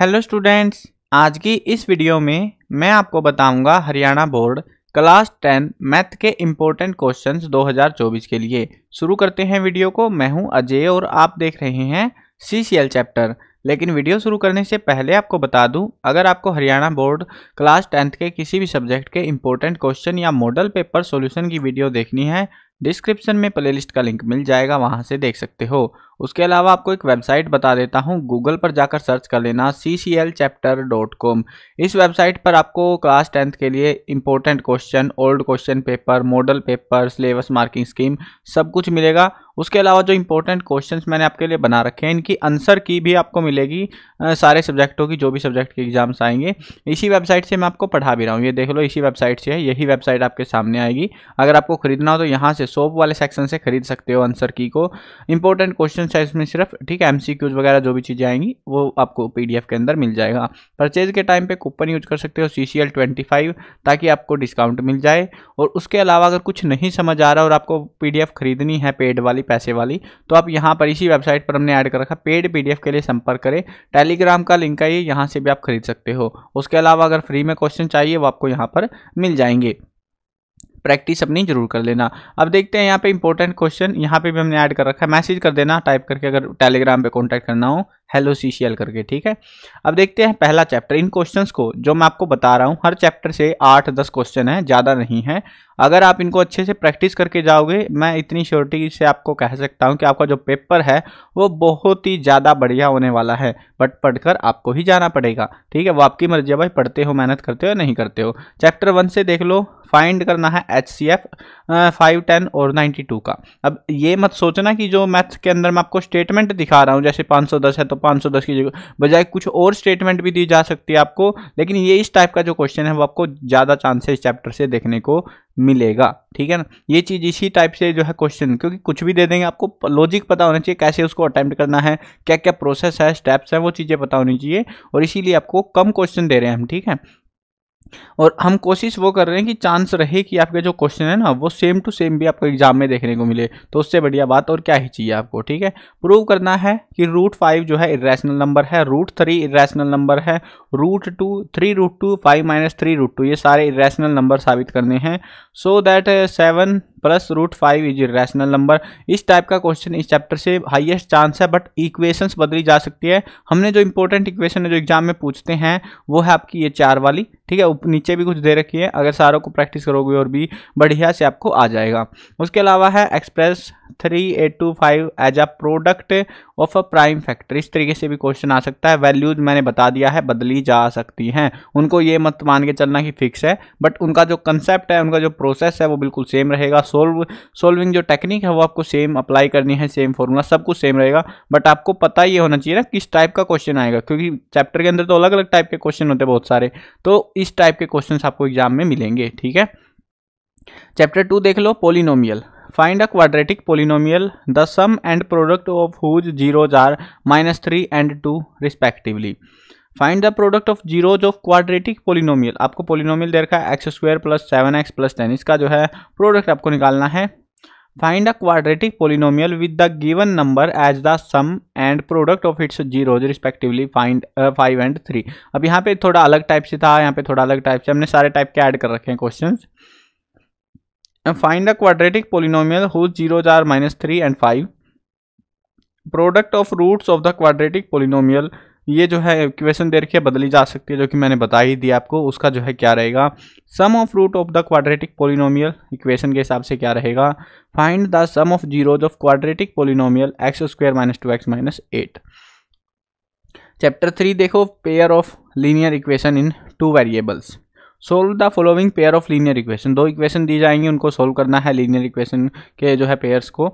Hello students आज की इस वीडियो में मैं आपको बताऊंगा Haryana board class ten math के इम्पोर्टेंट क्वेश्चंस 2024 के लिए शुरू करते हैं वीडियो को मैं हूं अजय और आप देख रहे हैं सी चैप्टर लेकिन वीडियो शुरू करने से पहले आपको बता दूं अगर आपको हरियाणा बोर्ड क्लास टेंथ के किसी भी सब्जेक्ट के इंपॉर्टेंट क्वेश्चन या मॉडल पेपर सॉल्यूशन की वीडियो देखनी है डिस्क्रिप्शन में प्लेलिस्ट का लिंक मिल जाएगा वहां से देख सकते हो उसके अलावा आपको एक वेबसाइट बता देता हूं गूगल पर जाकर सर्च कर लेना C C L chapter dot com इस वेबसाइट पर आपको क्लास टेंथ के लिए important question old question paper model paper syllabus marking scheme सब कुछ मिलेगा उसके अलावा जो इंपॉर्टेंट क्वेश्चंस मैंने आपके लिए बना रखे हैं इनकी आंसर की भी आपको मिलेगी सारे सब्जेक्टों की जो भी सब्जेक्ट के एग्जाम्स आएंगे इसी वेबसाइट से मैं आपको पढ़ा भी रहा हूँ ये देख लो इसी वेबसाइट से है यही वेबसाइट आपके सामने आएगी अगर आपको खरीदना हो तो यहाँ से सोप वाले सेक्शन से खरीद सकते हो आंसर की को इंपॉर्टेंट क्वेश्चन है इसमें सिर्फ ठीक है एम वगैरह जो भी चीज़ें आएंगी वो आपको पी के अंदर मिल जाएगा परचेज के टाइम पर कूपन यूज कर सकते हो सी ताकि आपको डिस्काउंट मिल जाए और उसके अलावा अगर कुछ नहीं समझ आ रहा और आपको पी खरीदनी है पेड वाली पैसे वाली तो आप यहाँ पर इसी वेबसाइट पर हमने ऐड कर रखा पेड पीडीएफ के लिए संपर्क करें टेलीग्राम का लिंक आइए यहाँ से भी आप खरीद सकते हो उसके अलावा अगर फ्री में क्वेश्चन चाहिए वो आपको यहाँ पर मिल जाएंगे प्रैक्टिस अपनी जरूर कर लेना अब देखते हैं यहाँ पे इंपॉर्टेंट क्वेश्चन यहाँ पे भी हमने ऐड कर रखा है मैसेज कर देना टाइप करके अगर टेलीग्राम पे कांटेक्ट करना हो हेलो सी सी एल करके ठीक है अब देखते हैं पहला चैप्टर इन क्वेश्चंस को जो मैं आपको बता रहा हूँ हर चैप्टर से आठ दस क्वेश्चन है ज़्यादा नहीं है अगर आप इनको अच्छे से प्रैक्टिस करके जाओगे मैं इतनी श्योरिटी से आपको कह सकता हूँ कि आपका जो पेपर है वो बहुत ही ज़्यादा बढ़िया होने वाला है बट पढ़कर आपको ही जाना पड़ेगा ठीक है वो आपकी मर्जी है भाई पढ़ते हो मेहनत करते हो या नहीं करते हो चैप्टर वन से देख लो फाइंड करना है H C F five ten और नाइन्टी टू का अब ये मत सोचना कि जो मैथ्स के अंदर मैं आपको स्टेटमेंट दिखा रहा हूँ जैसे पाँच सौ दस है तो 510 की जगह बजाय कुछ और स्टेटमेंट भी दी जा सकती है आपको लेकिन ये इस टाइप का जो क्वेश्चन है वो आपको ज़्यादा चांसेस चैप्टर से देखने को मिलेगा ठीक है ना ये चीज़ इसी टाइप से जो है क्वेश्चन क्योंकि कुछ भी दे देंगे आपको लॉजिक पता होना चाहिए कैसे उसको अटैम्प्ट करना है क्या क्या प्रोसेस है स्टेप्स हैं वो चीज़ें पता होनी चाहिए और इसीलिए आपको कम क्वेश्चन दे रहे हैं हम ठीक है और हम कोशिश वो कर रहे हैं कि चांस रहे कि आपके जो क्वेश्चन है ना वो सेम टू सेम भी आपको एग्जाम में देखने को मिले तो उससे बढ़िया बात और क्या ही चाहिए आपको ठीक है प्रूव करना है कि रूट फाइव जो है इरेशनल नंबर है रूट थ्री इरेशनल नंबर है root two three root two five minus three root two ये सारे इरेशनल नंबर साबित करने हैं so that seven plus root five is rational number इस टाइप का क्वेश्चन इस चैप्टर से हाईएस्ट चांस है बट इक्वेशंस बदली जा सकती है हमने जो इंपॉर्टेंट इक्वेशन है जो एग्जाम में पूछते हैं वो है आपकी ये चार वाली ठीक है नीचे भी कुछ दे रखी है अगर सारों को प्रैक्टिस करोगे और भी बढ़िया से आपको आ जाएगा उसके अलावा है express three eight two five as a product of a prime factor इस तरीके से भी क्वेश्चन आ सकता है वैल्यूज मैंने बता दिया है बदली जा सकती हैं उनको ये मत मान के चलना कि फिक्स है बट उनका जो कंसेप्ट है उनका जो प्रोसेस है वो बिल्कुल सेम रहेगा सोल्व सोल्विंग जो टेक्निक है वो आपको सेम अप्लाई करनी है सेम फॉर्मूला सब कुछ सेम रहेगा बट आपको पता ही होना चाहिए ना किस टाइप का क्वेश्चन आएगा क्योंकि चैप्टर के अंदर तो अलग अलग टाइप के क्वेश्चन होते हैं बहुत सारे तो इस टाइप के क्वेश्चन आपको एग्जाम में मिलेंगे ठीक है चैप्टर टू देख लो polynomial find a quadratic polynomial the sum and product of whose zero are minus three and two respectively find the product of zeros of quadratic polynomial आपको polynomial दे रखा है x square plus seven x plus ten इसका जो है product आपको निकालना है find a quadratic polynomial with the given number as the sum and product of its zeros respectively find five and three अब यहाँ पे थोड़ा अलग टाइप से था यहाँ पे थोड़ा अलग टाइप से हमने सारे टाइप के ऐड कर रखे हैं question find a quadratic polynomial who zeros are minus three and five product of roots of the quadratic polynomial ये जो है इक्वेशन दे रखिए बदली जा सकती है जो कि मैंने बता ही दिया आपको उसका जो है क्या रहेगा sum of root of the quadratic polynomial equation के हिसाब से क्या रहेगा find the sum of zeros of quadratic polynomial x square minus two x minus eight chapter three देखो pair of linear equation in two variables solve the following pair of linear equation दो equation दी जाएंगी उनको solve करना है linear equation के जो है पेयर्स को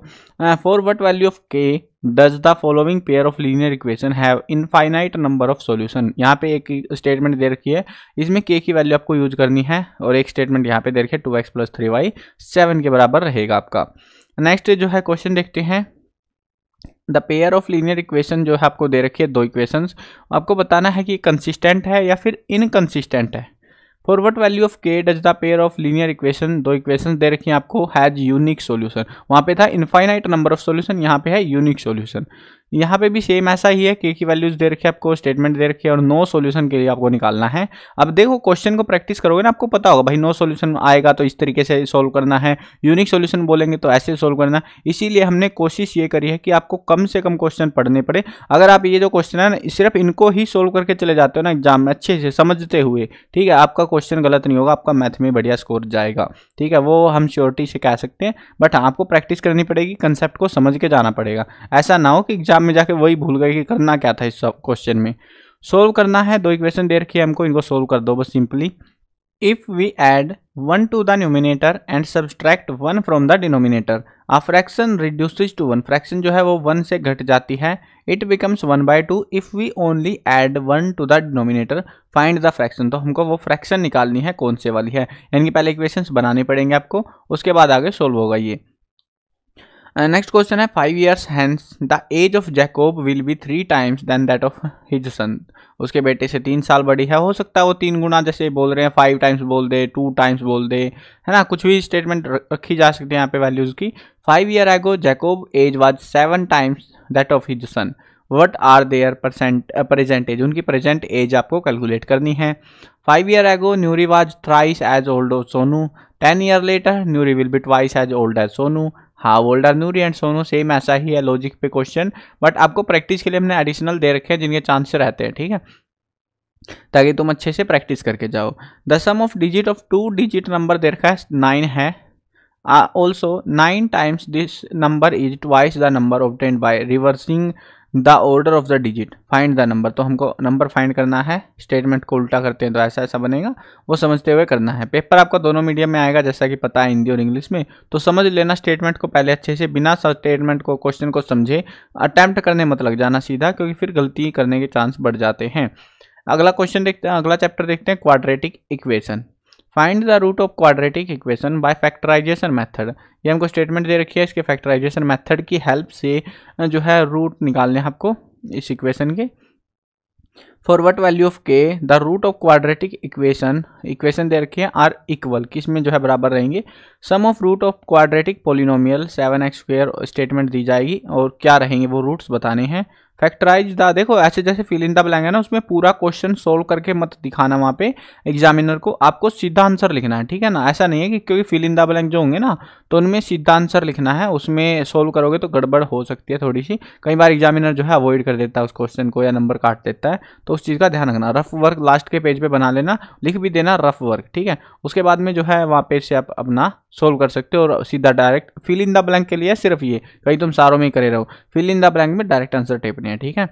for what value of k does the following pair of linear equation have infinite number of solution यहाँ पे एक स्टेटमेंट दे रखी है इसमें के की वैल्यू आपको यूज करनी है और एक स्टेटमेंट यहाँ पे दे रखी है two x plus three y seven के बराबर रहेगा आपका नेक्स्ट जो है क्वेश्चन देखते हैं the pair of linear equation जो है आपको दे रखी है दो इक्वेशन आपको बताना है कि कंसिस्टेंट है या फिर इनकन्सिस्टेंट है for what value of k does the pair of linear equation दो इक्वेशन दे रखी है आपको हैज यूनिक सोल्यूशन वहाँ पे था इनफाइनाइट नंबर ऑफ सोल्यूशन यहाँ पे है यूनिक सोल्यूशन यहाँ पे भी सेम ऐसा ही है के की वैल्यूज दे रखी है आपको स्टेटमेंट दे रखी है और नो सॉल्यूशन के लिए आपको निकालना है अब देखो क्वेश्चन को प्रैक्टिस करोगे ना आपको पता होगा भाई नो सॉल्यूशन आएगा तो इस तरीके से सॉल्व करना है यूनिक सॉल्यूशन बोलेंगे तो ऐसे सोल्व करना इसीलिए हमने कोशिश ये करी है कि आपको कम से कम क्वेश्चन पढ़ने पड़े अगर आप ये जो क्वेश्चन है ना सिर्फ इनको ही सोल्व करके चले जाते हो ना एग्जाम में अच्छे से समझते हुए ठीक है आपका क्वेश्चन गलत नहीं होगा आपका मैथ में बढ़िया स्कोर जाएगा ठीक है वो हम श्योरिटी से कह सकते हैं बट आपको प्रैक्टिस करनी पड़ेगी कंसेप्ट को समझ के जाना पड़ेगा ऐसा ना हो कि एग्जाम एग्जाम में जाके वही भूल गए कि करना क्या था इस क्वेश्चन में सोल्व करना है दो इक्वेशन दे रखी है हमको इनको सोल्व कर दो बस simply if we add one to the numerator and subtract one from the denominator a fraction reduce to one fraction जो है वो वन से घट जाती है it becomes one by two if we only add one to the denominator find the fraction तो हमको वो फ्रैक्शन निकालनी है कौन से वाली है यानी कि पहले इक्वेशन बनाने पड़ेंगे आपको उसके बाद आगे सोल्व होगा ये नेक्स्ट uh, क्वेश्चन है five years hence the age of Jacob will be three times then that of his son उसके बेटे से तीन साल बड़ी है हो सकता है वो तीन गुना जैसे बोल रहे हैं फाइव टाइम्स बोल दे टू टाइम्स बोल दे है ना कुछ भी स्टेटमेंट रखी जा सकती है यहाँ पे वैल्यूज़ की five year ago Jacob age was seven times that of his son what are their percent present age उनकी प्रेजेंट एज आपको कैलकुलेट करनी है five year ago Nuri was thrice as old Sonu ten year later Nuri will be twice as old as Sonu how old are Nuri and Sonu same ऐसा ही है logic पे question but आपको practice के लिए हमने एडिशनल दे रखे हैं जिनके चांस रहते हैं ठीक है ताकि तुम अच्छे से प्रैक्टिस करके जाओ the sum of digit of two digit number दे रखा है नाइन है also nine times this number is twice the number obtained by reversing the order of the digit find the number तो हमको नंबर फाइंड करना है statement को उल्टा करते हैं तो ऐसा ऐसा बनेगा वो समझते हुए करना है पेपर आपका दोनों मीडियम में आएगा जैसा कि पता है हिंदी और इंग्लिश में तो समझ लेना स्टेटमेंट को पहले अच्छे से बिना स्टेटमेंट को क्वेश्चन को समझे अटैम्प्ट करने मत लग जाना सीधा क्योंकि फिर गलती करने के चांस बढ़ जाते हैं अगला क्वेश्चन देखते हैं अगला चैप्टर देखते हैं quadratic equation find the root of quadratic equation by factorization method ये हमको स्टेटमेंट दे रखी है इसके फैक्टराइजेशन मेथड की हेल्प से जो है रूट निकालने हैं आपको इस इक्वेशन के for what value of k the root of quadratic equation equation दे रखी है आर इक्वल किस में जो है बराबर रहेंगे sum of root of quadratic polynomial seven x square statement दी जाएगी और क्या रहेंगे वो रूट्स बताने हैं फैक्टराइज द देखो ऐसे जैसे फिल इन द ब्लैंक है ना उसमें पूरा क्वेश्चन सोल्व करके मत दिखाना वहाँ पे एग्जामिनर को आपको सीधा आंसर लिखना है ठीक है ना ऐसा नहीं है कि क्योंकि फिल इन द ब्लैंक जो होंगे ना तो उनमें सीधा आंसर लिखना है उसमें सोल्व करोगे तो गड़बड़ हो सकती है थोड़ी सी कई बार एग्जामिनर जो है अवॉइड कर देता है उस क्वेश्चन को या नंबर काट देता है तो उस चीज़ का ध्यान रखना रफ वर्क लास्ट के पेज पर पे बना लेना लिख भी देना रफ वर्क ठीक है उसके बाद में जो है वहाँ पेज से आप अपना सोल्व कर सकते हो और सीधा direct fill in the blank के लिए सिर्फ ये कहीं तुम सारों में ही करे रहो फिल इन द ब्लैंक में डायरेक्ट आंसर टेप करनी है ठीक है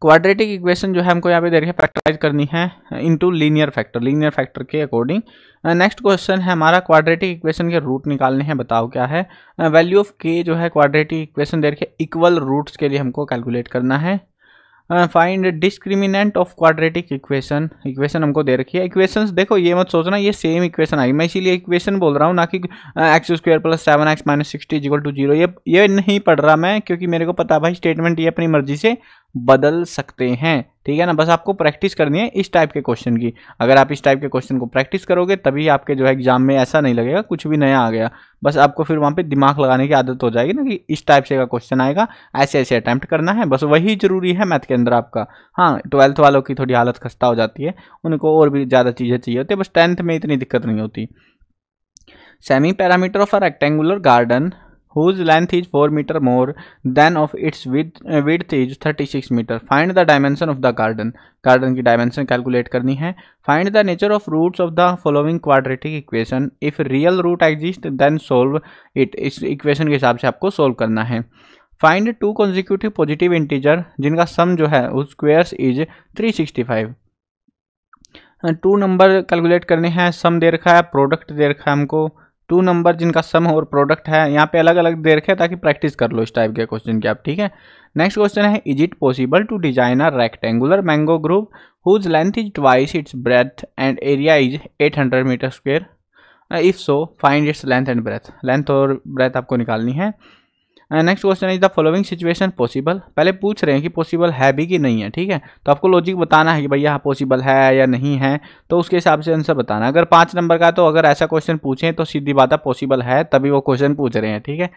क्वाड्रेटिक इक्वेशन जो है हमको यहाँ पे देखिए फैक्टराइज करनी है into linear factor linear factor के अकॉर्डिंग नेक्स्ट क्वेश्चन है हमारा क्वाड्रेटिक इक्वेशन के रूट निकालने हैं बताओ क्या है वैल्यू ऑफ के जो है क्वाड्रेटिक इक्वेशन देखिए इक्वल रूट्स के लिए हमको कैलकुलेट करना है find discriminant of quadratic equation equation हमको दे रखी है इक्वेशंस देखो ये मत सोचना ये सेम इक्वेशन आई मैं इसीलिए इक्वेशन बोल रहा हूँ ना कि x square plus seven x minus sixty equal to zero ये ये नहीं पढ़ रहा मैं क्योंकि मेरे को पता भाई स्टेटमेंट ये अपनी मर्जी से बदल सकते हैं ठीक है ना बस आपको प्रैक्टिस करनी है इस टाइप के क्वेश्चन की अगर आप इस टाइप के क्वेश्चन को प्रैक्टिस करोगे तभी आपके जो है एग्जाम में ऐसा नहीं लगेगा कुछ भी नया आ गया बस आपको फिर वहाँ पे दिमाग लगाने की आदत हो जाएगी ना कि इस टाइप से का क्वेश्चन आएगा ऐसे ऐसे अटैम्प्ट करना है बस वही जरूरी है मैथ के अंदर आपका हाँ ट्वेल्थ वालों की थोड़ी हालत खस्ता हो जाती है उनको और भी ज़्यादा चीज़ें चाहिए होती है बस टेंथ में इतनी दिक्कत नहीं होती semi parameter of a rectangular garden whose length is 4 meter more than of its width uh, width is 36 meter find the dimension of the garden garden की dimension calculate करनी है find the nature of roots of the following quadratic equation if real root exist then solve it इस equation के हिसाब से आपको solve करना है find two consecutive positive integer जिनका सम जो है उस squares is 365 two number calculate करने हैं सम दे रखा है प्रोडक्ट दे रखा है हमको टू नंबर जिनका सम और प्रोडक्ट है यहाँ पे अलग अलग दे रखे ताकि प्रैक्टिस कर लो इस टाइप के क्वेश्चन के आप ठीक है नेक्स्ट क्वेश्चन है is it possible to design a rectangular mango grove whose length is twice its breadth and area is 800 metre square if so find its length and breadth length और breadth आपको निकालनी है next question is the following situation possible पहले पूछ रहे हैं कि possible है भी कि नहीं है ठीक है तो आपको लॉजिक बताना है कि भैया पॉसिबल है या नहीं है तो उसके हिसाब से आंसर बताना अगर पाँच नंबर का तो अगर ऐसा क्वेश्चन पूछें तो सीधी बात है पॉसिबल है तभी वो क्वेश्चन पूछ रहे हैं ठीक है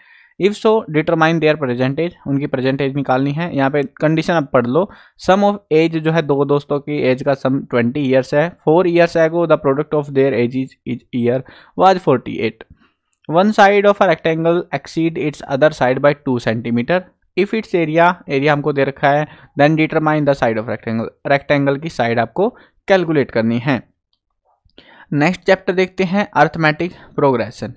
if so determine their present age उनकी प्रेजेंटेज निकालनी है यहाँ पे कंडीशन आप पढ़ लो सम ऑफ एज जो है दो दोस्तों की एज का सम ट्वेंटी ईयर्स है four years ago the product of their age is year was forty eight one side of a rectangle exceed its other side by two centimetre if its area area हमको दे रखा है then determine the side of rectangle rectangle की side आपको calculate करनी है next chapter देखते हैं arithmetic progression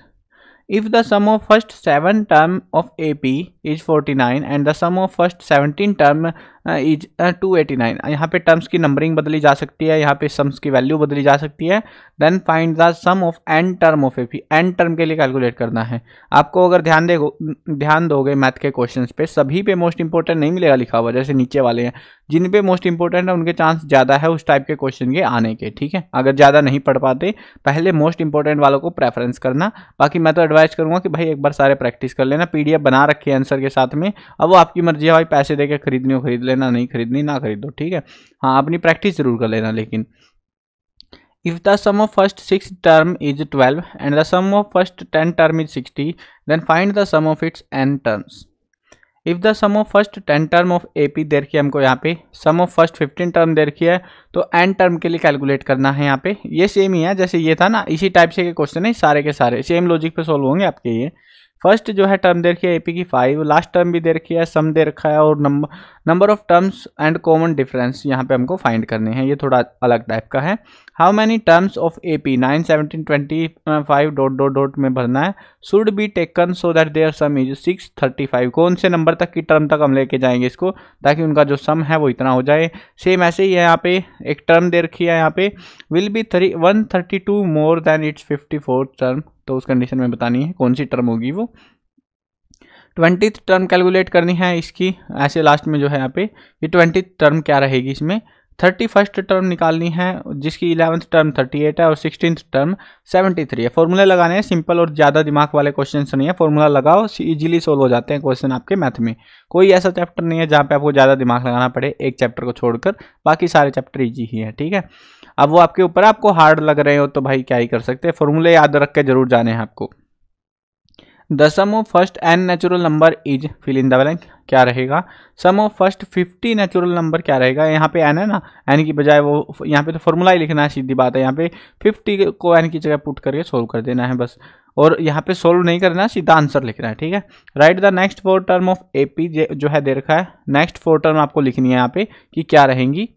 if the sum of first seven term of A P is forty nine and the sum of first seventeen term is two eighty nine यहाँ पर terms की numbering बदली जा सकती है यहाँ पे सम्स की वैल्यू बदली जा सकती है then find the sum of n term of A P n term के लिए कैलकुलेट करना है आपको अगर ध्यान दे ध्यान दोगे मैथ के क्वेश्चन पे सभी पे मोस्ट इंपॉर्टेंट नहीं मिलेगा लिखा हुआ जैसे नीचे वाले हैं जिन पे मोस्ट इंपॉर्टेंट है उनके चांस ज़्यादा है उस टाइप के क्वेश्चन के आने के ठीक है अगर ज़्यादा नहीं पढ़ पाते पहले मोस्ट इंपॉर्टेंट वालों को प्रेफरेंस करना बाकी मैं तो एडवाइस करूँगा कि भाई एक बार सारे प्रैक्टिस कर लेना एफ बना रखी आंसर के साथ में अब वो आपकी मर्जी है भाई पैसे देकर खरीदने हो खरीद लेना नहीं खरीदनी ना खरीदो ठीक है हाँ अपनी प्रैक्टिस जरूर कर लेना लेकिन if the sum of first six term is twelve and the sum of first ten term is sixty then find the sum of its n terms if the sum of first ten term of A P दे रखी है हमको यहाँ पे sum of first fifteen term दे रखी है तो एन टर्म के लिए कैलकुलेट करना है यहाँ पे ये सेम ही है जैसे ये था ना इसी टाइप से के क्वेश्चन है सारे के सारे सेम लॉजिक पे सॉल्व होंगे आपके ये फर्स्ट जो है टर्म दे रखी है एपी की फाइव लास्ट टर्म भी दे रखी है सम दे रखा है और number number of terms and common difference यहाँ पे हमको फाइंड करने हैं ये थोड़ा अलग टाइप का है how many terms of A P nine seventeen twenty five dot dot dot में भरना है should be taken so that their sum is six thirty five कौन से नंबर तक की टर्म तक हम लेके जाएंगे इसको ताकि उनका जो सम है वो इतना हो जाए सेम ऐसे ही है यहाँ पे एक टर्म दे रखी है यहाँ पे will be three one thirty two more than its fifty four term तो उस कंडीशन में बतानी है कौन सी टर्म होगी वो ट्वेंटी टर्म कैलकुलेट करनी है इसकी ऐसे लास्ट में जो है यहाँ पे ये ट्वेंटी टर्म क्या रहेगी इसमें थर्टी फर्स्ट टर्म निकालनी है जिसकी इलेवंथ टर्म थर्टी एट है और सिक्सटीन टर्म सेवेंटी थ्री है फॉर्मूले लगाने हैं सिंपल और ज़्यादा दिमाग वाले क्वेश्चन नहीं है फॉर्मूला लगाओ इजीली सोल्व हो जाते हैं क्वेश्चन आपके मैथ में कोई ऐसा चैप्टर नहीं है जहाँ पे आपको ज़्यादा दिमाग लगाना पड़े एक चैप्टर को छोड़कर बाकी सारे चैप्टर ईजी ही है ठीक है अब वो आपके ऊपर आपको हार्ड लग रहे हो तो भाई क्या ही कर सकते हैं फॉर्मूले याद रख के जरूर जाने हैं आपको the sum of first n natural number is fill in the blank क्या रहेगा sum of first fifty natural number क्या रहेगा यहाँ पे एन है ना एन की बजाय वो यहाँ पे तो फॉर्मूला ही लिखना है सीधी बात है यहाँ पे फिफ्टी को एन की जगह पुट करके सोल्व कर देना है बस और यहाँ पे सोल्व नहीं करना है सीधा आंसर लिखना है ठीक है write the next four term of A P जो है दे रखा है नेक्स्ट फोर टर्म आपको लिखनी है यहाँ पे कि क्या रहेंगी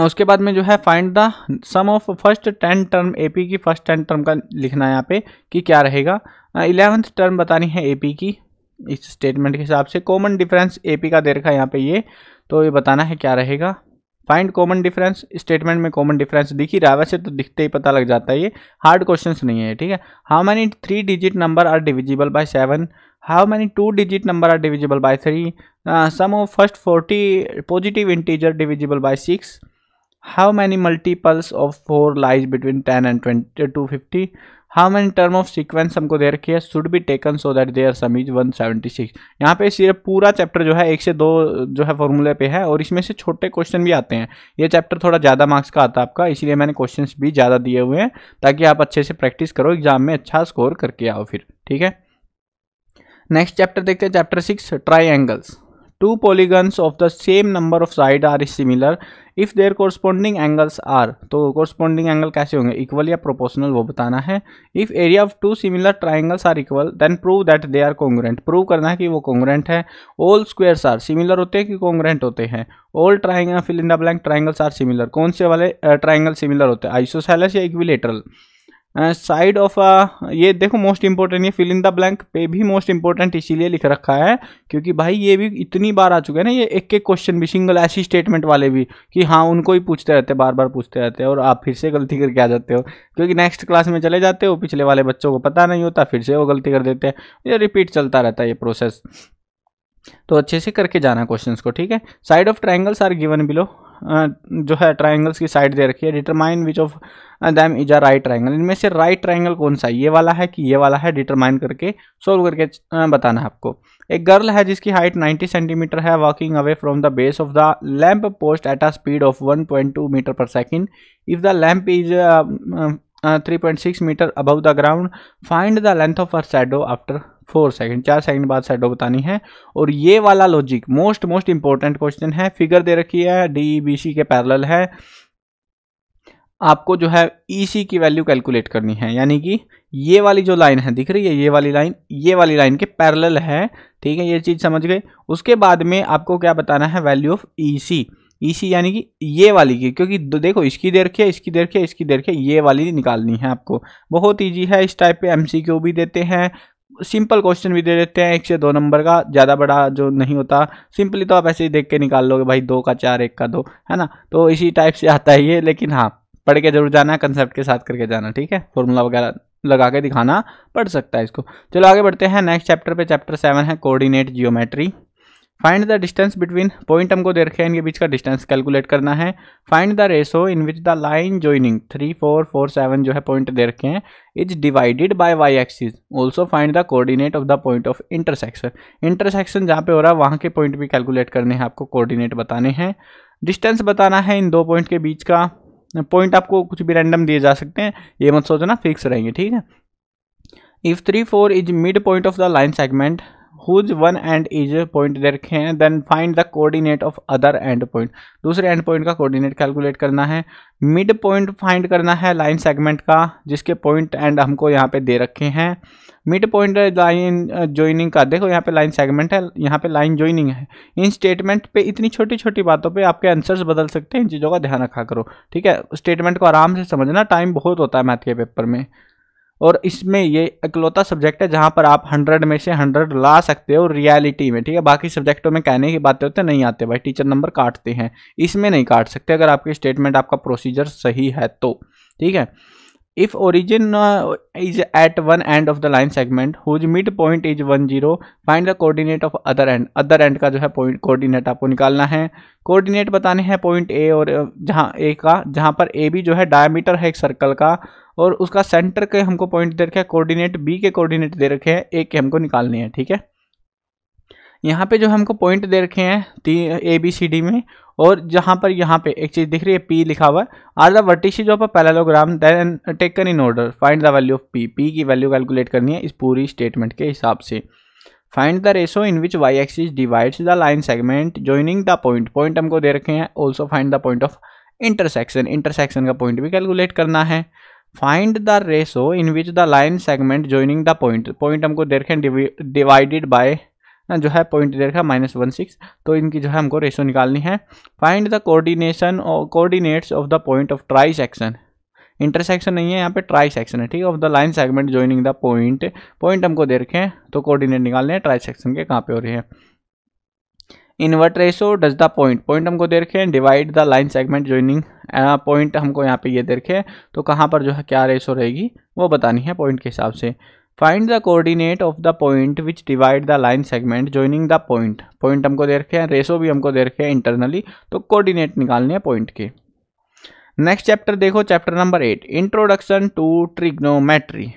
उसके बाद में जो है find the sum of first ten term AP की फर्स्ट टेन टर्म का लिखना है यहाँ पे कि क्या रहेगा इलेवंथ टर्म बतानी है एपी की इस स्टेटमेंट के हिसाब से कॉमन डिफरेंस एपी का दे रखा है यहाँ पे ये तो ये बताना है क्या रहेगा फाइंड कॉमन डिफरेंस स्टेटमेंट में कॉमन डिफरेंस दिख ही रहा है वैसे तो दिखते ही पता लग जाता है ये हार्ड क्वेश्चन नहीं है ठीक है how many three digit number are divisible by seven how many two digit number are divisible by three sum of first forty positive integer divisible by six how many multiples of 4 lies between 10 and 20 to 50 how many term of sequence हमको दे रखी है should be taken so that their sum is 176 यहाँ पे सिर्फ पूरा chapter जो है एक से दो जो है फॉर्मूले पे है और इसमें से छोटे क्वेश्चन भी आते हैं ये चैप्टर थोड़ा ज़्यादा मार्क्स का आता है आपका इसलिए मैंने क्वेश्चन भी ज़्यादा दिए हुए हैं ताकि आप अच्छे से प्रैक्टिस करो एग्जाम में अच्छा स्कोर करके आओ फिर ठीक है नेक्स्ट चैप्टर देखते हैं chapter six triangles two polygons of the same number of side are similar if their corresponding angles are तो कॉरस्पॉन्डिंग एंगल कैसे होंगे इक्वल या प्रोपोर्शनल वो बताना है if area of two similar triangles are equal then prove that they are congruent prove करना है कि वो कॉन्ग्रेंट है ऑल स्क्वेयर्स आर सिमिलर होते हैं कि कॉन्ग्रेंट होते हैं all triangle fill in the blank triangles are similar कौन से वाले ट्राइंगल सिमिलर होते हैं आइसोसेलस या equilateral side uh, of uh, ये देखो मोस्ट इंपॉर्टेंट ये फिल इन द ब्लैंक पे भी मोस्ट इंपॉर्टेंट इसीलिए लिख रखा है क्योंकि भाई ये भी इतनी बार आ चुके हैं ना ये एक एक क्वेश्चन भी सिंगल ऐसी स्टेटमेंट वाले भी कि हाँ उनको ही पूछते रहते बार बार पूछते रहते हैं और आप फिर से गलती करके आ जाते हो क्योंकि नेक्स्ट क्लास में चले जाते हो पिछले वाले बच्चों को पता नहीं होता फिर से वो गलती कर देते हैं ये रिपीट चलता रहता है ये प्रोसेस तो अच्छे से करके जाना क्वेश्चंस को ठीक है side of triangles are given below जो है ट्राइंगल्स की साइड दे रखी है determine which of them is a right triangle इनमें से राइट ट्राइंगल कौन सा ये वाला है कि ये वाला है डिटरमाइन करके सोल्व करके बताना है आपको एक गर्ल है जिसकी हाइट 90 सेंटीमीटर है walking away from the base of the lamp post at a speed of 1.2 metre per second if the lamp is three point six metre above the ground find the length of her shadow after four second चार सेकंड बाद साइडो बतानी है और ये वाला logic most most important question है फिगर दे रखी है डी बी सी के पैरल है आपको जो है ई e सी की वैल्यू कैलकुलेट करनी है यानी कि ये वाली जो लाइन है दिख रही है ये वाली लाइन ये वाली लाइन के पैरल है ठीक है ये चीज़ समझ गए उसके बाद में आपको क्या बताना है वैल्यू ऑफ ई सी इसी यानी कि ये वाली की क्योंकि देखो इसकी देर रखिए इसकी देर रखिए इसकी देर रखिए ये वाली निकालनी है आपको बहुत ईजी है इस टाइप पे एमसीक्यू भी देते हैं सिंपल क्वेश्चन भी दे देते हैं एक से दो नंबर का ज़्यादा बड़ा जो नहीं होता सिंपली तो आप ऐसे ही देख के निकाल लोगे भाई दो का चार एक का दो है ना तो इसी टाइप से आता है ये लेकिन हाँ पढ़ के जरूर जाना है कंसेप्ट के साथ करके जाना ठीक है फॉर्मूला वगैरह लगा के दिखाना पड़ सकता है इसको चलो आगे बढ़ते हैं नेक्स्ट चैप्टर पे चैप्टर सेवन है coordinate geometry find the distance between point हमको दे रखे हैं इनके बीच का डिस्टेंस कैलकुलेट करना है find the ratio in which the line joining three four four seven जो है पॉइंट दे रखे हैं is divided by Y axis also find the coordinate of the point of intersection intersection जहाँ पे हो रहा है वहाँ के पॉइंट भी कैलकुलेट करने हैं आपको कोऑर्डिनेट बताने हैं डिस्टेंस बताना है इन दो पॉइंट के बीच का पॉइंट आपको कुछ भी रैंडम दिए जा सकते हैं ये मत सोचना फिक्स रहेंगे ठीक है if three four is mid point of the line segment whose one end is point दे रखे हैं then find the coordinate of other end point दूसरे एंड पॉइंट का कोऑर्डिनेट कैलकुलेट करना है मिड पॉइंट फाइंड करना है लाइन सेगमेंट का जिसके पॉइंट एंड हमको यहाँ पे दे रखे हैं मिड पॉइंट लाइन ज्वाइनिंग का देखो यहाँ पे लाइन सेगमेंट है यहाँ पे लाइन ज्वाइनिंग है इन स्टेटमेंट पे इतनी छोटी छोटी बातों पे आपके आंसर्स बदल सकते हैं इन चीज़ों का ध्यान रखा करो ठीक है स्टेटमेंट को आराम से समझना टाइम बहुत होता है मैथ के पेपर में और इसमें ये इकलौता सब्जेक्ट है जहाँ पर आप हंड्रेड में से हंड्रेड ला सकते हो रियलिटी में ठीक है बाकी सब्जेक्टों में कहने की बातें होते नहीं आते भाई टीचर नंबर काटते हैं इसमें नहीं काट सकते अगर आपके स्टेटमेंट आपका प्रोसीजर सही है तो ठीक है if origin is at one end of the line segment segment whose mid point one zero find the coordinate of other end other end का जो है पॉइंट कोऑर्डिनेट आपको निकालना है कोऑर्डिनेट बताने हैं पॉइंट ए और uh, जहाँ ए का जहाँ पर ए भी जो है डायमीटर है एक सर्कल का और उसका सेंटर के हमको पॉइंट दे रखे हैं कोऑर्डिनेट बी के कोऑर्डिनेट दे रखे हैं ए के हमको निकालने हैं ठीक है यहाँ पे जो हमको पॉइंट दे रखे हैं ए बी सी डी में और जहाँ पर यहाँ पे एक चीज़ दिख रही है पी लिखा हुआ are the vertices of a parallelogram then taken in order find the value of P P की वैल्यू कैलकुलेट करनी है इस पूरी स्टेटमेंट के हिसाब से find the ratio in which Y axis divides the line segment joining the point point हमको दे रखे हैं also find the point of intersection intersection का पॉइंट भी कैलकुलेट करना है find the ratio in which the line segment joining the point point हमको दे रखे हैं डिवाइडेड बाय हाँ, जो है पॉइंट इधर माइनस वन सिक्स तो इनकी जो है हमको रेशो निकालनी है फाइंड द कोऑर्डिनेशन और coordinates of the point of trisection intersection नहीं है यहाँ पे ट्राई सेक्शन है ठीक है of the line segment joining the point point हमको दे रखे हैं तो कोऑर्डिनेट निकालने हैं ट्राई सेक्शन के कहाँ पे हो रही है in what ratio does the point point हमको दे रखे हैं divide the line segment joining point हमको यहाँ पे ये दे रखे हैं तो कहाँ पर जो है क्या रेशो रहेगी वो बतानी है पॉइंट के हिसाब से find the coordinate of the point which divide the line segment joining the point point हमको दे रखे हैं रेसो भी हमको दे रखे हैं इंटरनली तो कोऑर्डिनेट निकालने हैं पॉइंट के नेक्स्ट चैप्टर देखो chapter number eight introduction to trigonometry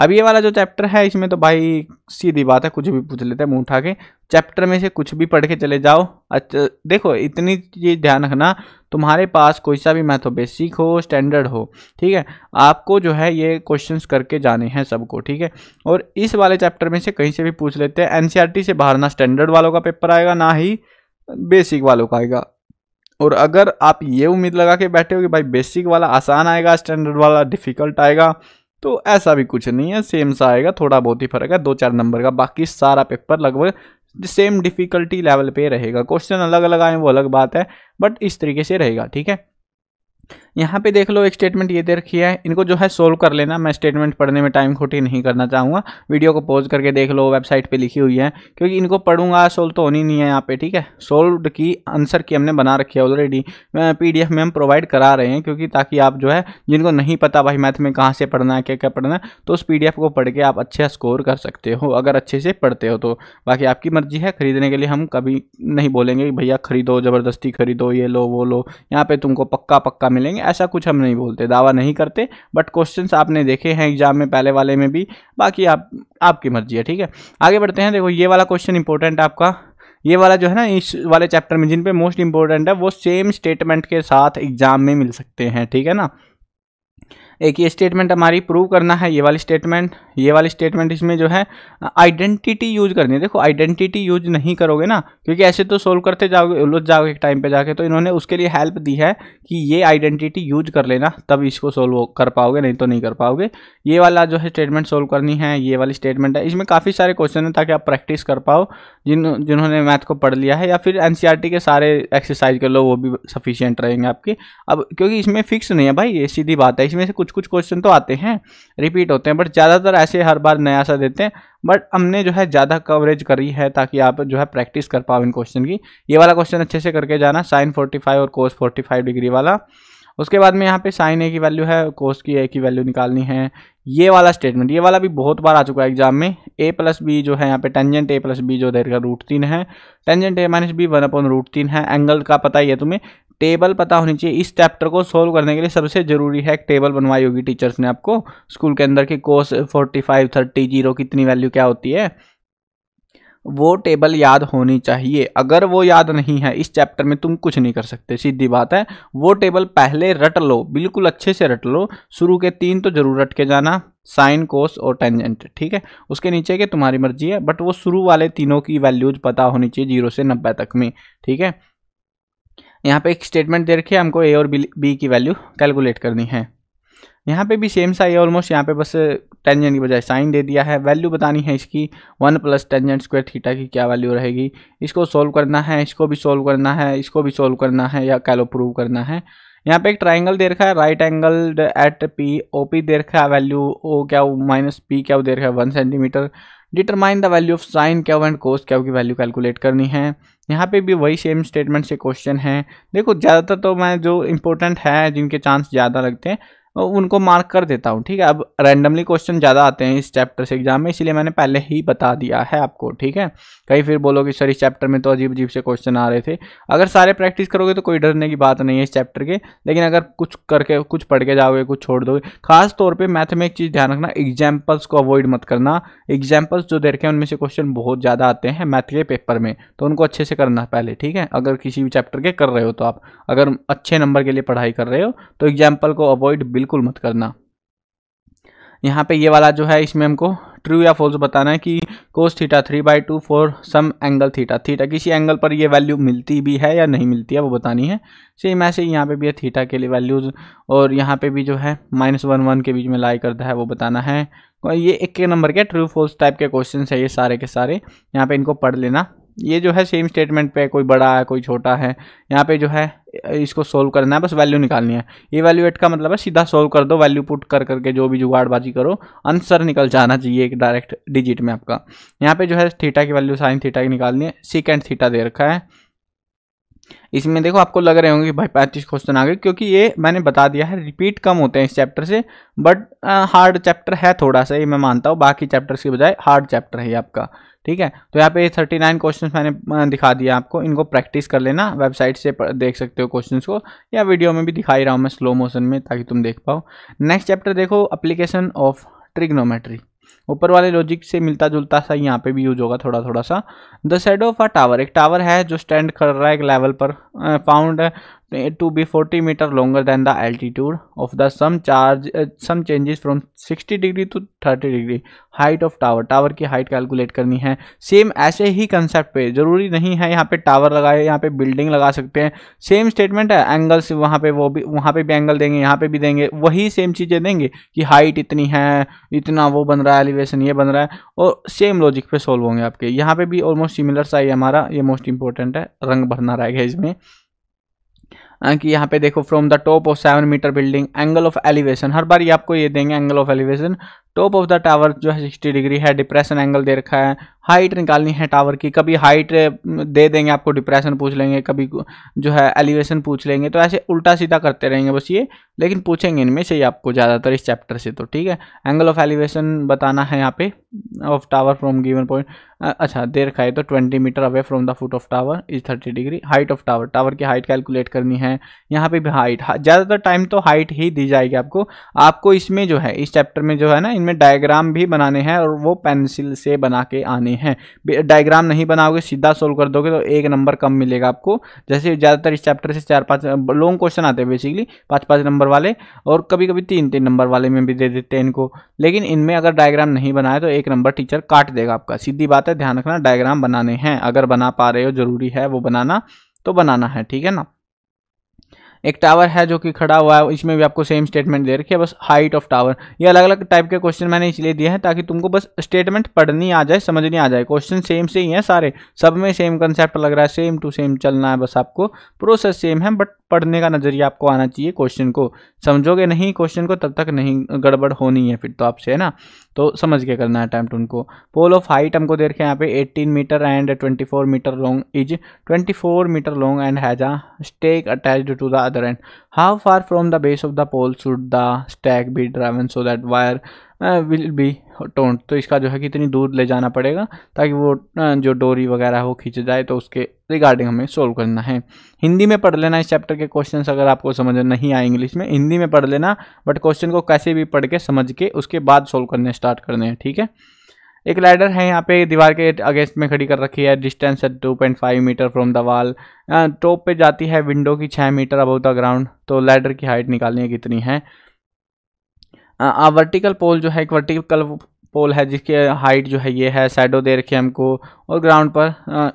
अब ये वाला जो चैप्टर है इसमें तो भाई सीधी बात है कुछ भी पूछ लेते हैं मुँह उठा के चैप्टर में से कुछ भी पढ़ के चले जाओ अच्छा देखो इतनी चीज़ ध्यान रखना तुम्हारे पास कोई सा भी मैथ हो बेसिक हो स्टैंडर्ड हो ठीक है आपको जो है ये क्वेश्चंस करके जाने हैं सबको ठीक है और इस वाले चैप्टर में से कहीं से भी पूछ लेते हैं एन e से बाहर ना स्टैंडर्ड वालों का पेपर आएगा ना ही बेसिक वालों का आएगा और अगर आप ये उम्मीद लगा के बैठे हो कि भाई बेसिक वाला आसान आएगा स्टैंडर्ड वाला डिफिकल्ट आएगा तो ऐसा भी कुछ नहीं है सेम सा आएगा थोड़ा बहुत ही फर्क है दो चार नंबर का बाकी सारा पेपर लगभग सेम डिफिकल्टी लेवल पे रहेगा क्वेश्चन अलग अलग आए वो अलग बात है बट इस तरीके से रहेगा ठीक है यहाँ पे देख लो एक स्टेटमेंट ये दे रखी है इनको जो है सोल्व कर लेना मैं स्टेटमेंट पढ़ने में टाइम खोटी नहीं करना चाहूँगा वीडियो को पॉज करके देख लो वेबसाइट पे लिखी हुई है क्योंकि इनको पढ़ूंगा सोल्व तो होनी नहीं है यहाँ पे ठीक है सोल्व की आंसर की हमने बना रखी है ऑलरेडी पी में हम प्रोवाइड करा रहे हैं क्योंकि ताकि आप जो है जिनको नहीं पता भाई मैथ में कहाँ से पढ़ना है क्या क्या पढ़ना है तो उस पी को पढ़ के आप अच्छा स्कोर कर सकते हो अगर अच्छे से पढ़ते हो तो बाकी आपकी मर्जी है खरीदने के लिए हम कभी नहीं बोलेंगे भैया खरीदो ज़बरदस्ती खरीदो ये लो वो लो यहाँ पर तुमको पक्का पक्का मिलेंगे ऐसा कुछ हम नहीं बोलते दावा नहीं करते बट क्वेश्चन आपने देखे हैं एग्जाम में पहले वाले में भी बाकी आप आपकी मर्जी है ठीक है आगे बढ़ते हैं देखो ये वाला क्वेश्चन इंपॉर्टेंट आपका ये वाला जो है ना इस वाले चैप्टर में जिन पे मोस्ट इंपॉर्टेंट है वो सेम स्टेटमेंट के साथ एग्जाम में मिल सकते हैं ठीक है ना एक ये स्टेटमेंट हमारी प्रूव करना है ये वाली स्टेटमेंट ये वाली स्टेटमेंट इसमें जो है आइडेंटिटी यूज करनी है देखो आइडेंटिटी यूज नहीं करोगे ना क्योंकि ऐसे तो सोल्व करते जाओगे उलझ जाओगे एक टाइम पे जाके तो इन्होंने उसके लिए हेल्प दी है कि ये आइडेंटिटी यूज कर लेना तब इसको सोल्व कर पाओगे नहीं तो नहीं कर पाओगे ये वाला जो है स्टेटमेंट सोल्व करनी है ये वाली स्टेटमेंट है इसमें काफ़ी सारे क्वेश्चन हैं ताकि आप प्रैक्टिस कर पाओ जिन जिन्होंने मैथ को पढ़ लिया है या फिर एन e के सारे एक्सरसाइज कर लो वो भी सफिशियंट रहेंगे आपके अब क्योंकि इसमें फिक्स नहीं है भाई ये सीधी बात है इसमें से कुछ कुछ कुछ क्वेश्चन तो आते हैं रिपीट होते हैं बट ज़्यादातर ऐसे हर बार नया सा देते हैं बट हमने जो है ज़्यादा कवरेज करी है ताकि आप जो है प्रैक्टिस कर पाओ इन क्वेश्चन की ये वाला क्वेश्चन अच्छे से करके जाना साइन फोर्टी और कोस फोर्टी डिग्री वाला उसके बाद में यहाँ पे साइन ए की वैल्यू है कोस की ए की वैल्यू निकालनी है ये वाला स्टेटमेंट ये वाला भी बहुत बार आ चुका है एग्जाम में ए प्लस बी जो है यहाँ पे टेंजेंट ए प्लस बी जो देर का रूट तीन है tangent A minus B one upon root तीन है एंगल का पता ही है तुम्हें टेबल पता होनी चाहिए इस चैप्टर को सोल्व करने के लिए सबसे जरूरी है एक टेबल बनवाई होगी टीचर्स ने आपको स्कूल के अंदर की cos forty five thirty zero कितनी वैल्यू क्या होती है वो टेबल याद होनी चाहिए अगर वो याद नहीं है इस चैप्टर में तुम कुछ नहीं कर सकते सीधी बात है वो टेबल पहले रट लो बिल्कुल अच्छे से रट लो शुरू के तीन तो जरूर रट के जाना साइन कोस और टेंजेंट ठीक है उसके नीचे के तुम्हारी मर्जी है बट वो शुरू वाले तीनों की वैल्यूज पता होनी चाहिए जीरो से नब्बे तक में ठीक है यहाँ पे एक स्टेटमेंट दे रखिए हमको ए और बी की वैल्यू कैलकुलेट करनी है यहाँ पे भी सेम सा ही ऑलमोस्ट यहाँ पे बस टेंजेंट की बजाय साइन दे दिया है वैल्यू बतानी है इसकी one plus tangent square theta की क्या वैल्यू रहेगी इसको सोल्व करना है इसको भी सोल्व करना है इसको भी सोल्व करना है या कैलो प्रूव करना है यहाँ पे एक ट्राइंगल दे रखा है right angle at P O P दे रखा है वैल्यू ओ क्या माइनस पी क्या दे रखा है one centimetre determine the value of sine क्या एंड कोस क्या की वैल्यू कैलकुलेट करनी है यहाँ पे भी वही सेम स्टेटमेंट से क्वेश्चन है देखो ज़्यादातर तो मैं जो इंपॉर्टेंट है जिनके चांस ज़्यादा लगते हैं उनको मार्क कर देता हूँ ठीक है अब रैंडमली क्वेश्चन ज़्यादा आते हैं इस चैप्टर से एग्जाम में इसलिए मैंने पहले ही बता दिया है आपको ठीक है कहीं फिर बोलोगे सर इस चैप्टर में तो अजीब अजीब से क्वेश्चन आ रहे थे अगर सारे प्रैक्टिस करोगे तो कोई डरने की बात नहीं है इस चैप्टर के लेकिन अगर कुछ करके कुछ पढ़ के जाओगे कुछ छोड़ दोगे खास तौर पर मैथ में एक चीज़ ध्यान रखना एग्जाम्पल्स को अवॉइड मत करना एग्जाम्पल्स जो देखे हैं उनमें से क्वेश्चन बहुत ज़्यादा आते हैं मैथ के पेपर में तो उनको अच्छे से करना पहले ठीक है अगर किसी भी चैप्टर के कर रहे हो तो आप अगर अच्छे नंबर के लिए पढ़ाई कर रहे हो तो एग्जाम्पल को अवॉइड बिल्कुल मत करना यहाँ पे ये वाला जो है इसमें हमको ट्रू या फॉल्स बताना है कि cos theta three by two four some angle theta theta किसी एंगल पर ये वैल्यू मिलती भी है या नहीं मिलती है वो बतानी है सेम ऐसे ही यहाँ पे भी है थीटा के लिए वैल्यूज़ और यहाँ पे भी जो है माइनस वन वन के बीच में लाई करता है वो बताना है ये एक के नंबर के ट्रू फॉल्स टाइप के क्वेश्चन है ये सारे के सारे यहाँ पर इनको पढ़ लेना ये जो है सेम स्टेटमेंट पे कोई बड़ा है कोई छोटा है यहाँ पे जो है इसको सोल्व करना है बस वैल्यू निकालनी है ये वैल्यू एट का मतलब है सीधा सोल्व कर दो वैल्यू पुट कर करके जो भी जुगाड़बाजी करो आंसर निकल जाना चाहिए एक डायरेक्ट डिजिट में आपका यहाँ पे जो है थीटा की वैल्यू साइन थीटा की निकालनी है सिकेंड थीटा दे रखा है इसमें देखो आपको लग रहे होंगे कि भाई पैंतीस क्वेश्चन आ गए क्योंकि ये मैंने बता दिया है रिपीट कम होते हैं इस चैप्टर से बट हार्ड चैप्टर है थोड़ा सा ये मैं मानता हूँ बाकी चैप्टर्स के बजाय हार्ड चैप्टर है ये आपका ठीक है तो यहाँ पे थर्टी नाइन क्वेश्चन मैंने दिखा दिया आपको इनको प्रैक्टिस कर लेना वेबसाइट से देख सकते हो क्वेश्चन को या वीडियो में भी दिखाई रहा हूँ मैं स्लो मोशन में ताकि तुम देख पाओ नेक्स्ट चैप्टर देखो अप्लीकेशन ऑफ ट्रिग्नोमेट्री ऊपर वाले लॉजिक से मिलता जुलता सा यहाँ पे भी यूज होगा थोड़ा थोड़ा सा the shade of a tower एक टावर है जो स्टैंड कर रहा है एक लेवल पर found to be forty metre longer than the altitude of the sun charge sun changes from sixty degree to thirty degree height of tower tower की height calculate करनी है सेम ऐसे ही कंसेप्ट पे ज़रूरी नहीं है यहाँ पे टावर लगाए यहाँ पे बिल्डिंग लगा सकते हैं सेम स्टेटमेंट है एंगल्स वहाँ पे वो भी वहाँ पे भी एंगल देंगे यहाँ पे भी देंगे वही सेम चीज़ें देंगे कि हाइट इतनी है इतना वो बन रहा है एलिवेशन ये बन रहा है और सेम लॉजिक पे सॉल्व होंगे आपके यहाँ पे भी ऑलमोस्ट सिमिलर सा ही हमारा ये मोस्ट इंपॉर्टेंट है रंग भरना रहेगा इसमें हाँ, कि यहाँ पे देखो from the top of seven metre building angle of elevation हर बार ये आपको ये देंगे angle of elevation top of the tower जो है सिक्सटी डिग्री है डिप्रेशन एंगल दे रखा है हाइट निकालनी है टावर की कभी हाइट दे देंगे आपको डिप्रेशन पूछ लेंगे कभी जो है एलिवेशन पूछ लेंगे तो ऐसे उल्टा सीधा करते रहेंगे बस ये लेकिन पूछेंगे इनमें से ही आपको ज़्यादातर इस चैप्टर से तो ठीक है एंगल ऑफ एलिवेशन बताना है यहाँ पे of tower from given point अच्छा दे रखा है तो twenty metre away from the foot of tower is thirty degree height of tower tower की हाइट कैलकुलेट करनी है यहाँ पर भी हाइट ज़्यादातर टाइम तो हाइट ही दी जाएगी आपको आपको इसमें जो है इस चैप्टर में जो है ना इनमें डायग्राम भी बनाने हैं और वो पेंसिल से बना के आने हैं डायग्राम नहीं बनाओगे सीधा सोल्व कर दोगे तो एक नंबर कम मिलेगा आपको जैसे ज़्यादातर इस चैप्टर से चार पाँच लॉन्ग क्वेश्चन आते हैं बेसिकली पाँच पाँच नंबर वाले और कभी कभी तीन तीन नंबर वाले में भी दे देते हैं इनको लेकिन इनमें अगर डायग्राम नहीं बनाए तो एक नंबर टीचर काट देगा आपका सीधी बात है ध्यान रखना डायग्राम बनाने हैं अगर बना पा रहे हो जरूरी है वो बनाना तो बनाना है ठीक है ना एक टावर है जो कि खड़ा हुआ है इसमें भी आपको सेम स्टेटमेंट दे रखी है बस हाइट ऑफ टावर ये अलग अलग टाइप के क्वेश्चन मैंने इसलिए दिए हैं ताकि तुमको बस स्टेटमेंट पढ़नी आ जाए समझनी आ जाए क्वेश्चन सेम से ही है सारे सब में सेम कंसेप्ट लग रहा है सेम टू सेम चलना है बस आपको प्रोसेस सेम है बट पढ़ने का नज़रिया आपको आना चाहिए क्वेश्चन को समझोगे नहीं क्वेश्चन को तब तक नहीं गड़बड़ होनी है फिर तो आपसे है ना तो समझ के करना है अटैम्प्ट उनको पोल ऑफ हाइट हमको देखे यहाँ पे 18 metre and 24 metre long is 24 metre long and has a stake attached to the other end how far from the base of the pole should the stack be driven so that wire will be टोंट तो इसका जो है कि इतनी दूर ले जाना पड़ेगा ताकि वो जो डोरी वगैरह हो खींच जाए तो उसके रिगार्डिंग हमें सोल्व करना है हिंदी में पढ़ लेना इस चैप्टर के क्वेश्चन अगर आपको समझ नहीं आए इंग्लिश में हिंदी में पढ़ लेना बट क्वेश्चन को कैसे भी पढ़ के समझ के उसके बाद सोल्व करने स्टार्ट करने हैं ठीक है एक लैडर है यहाँ पे दीवार के अगेंस्ट में खड़ी कर रखी है डिस्टेंस है two point five metre from the wall top पे जाती है विंडो की छः मीटर अबाउट द ग्राउंड तो लैडर की हाइट निकालनी है कितनी है आ, वर्टिकल पोल जो है एक वर्टिकल पोल है जिसकी हाइट जो है ये है सैडो दे रखी है हमको और ग्राउंड पर आ,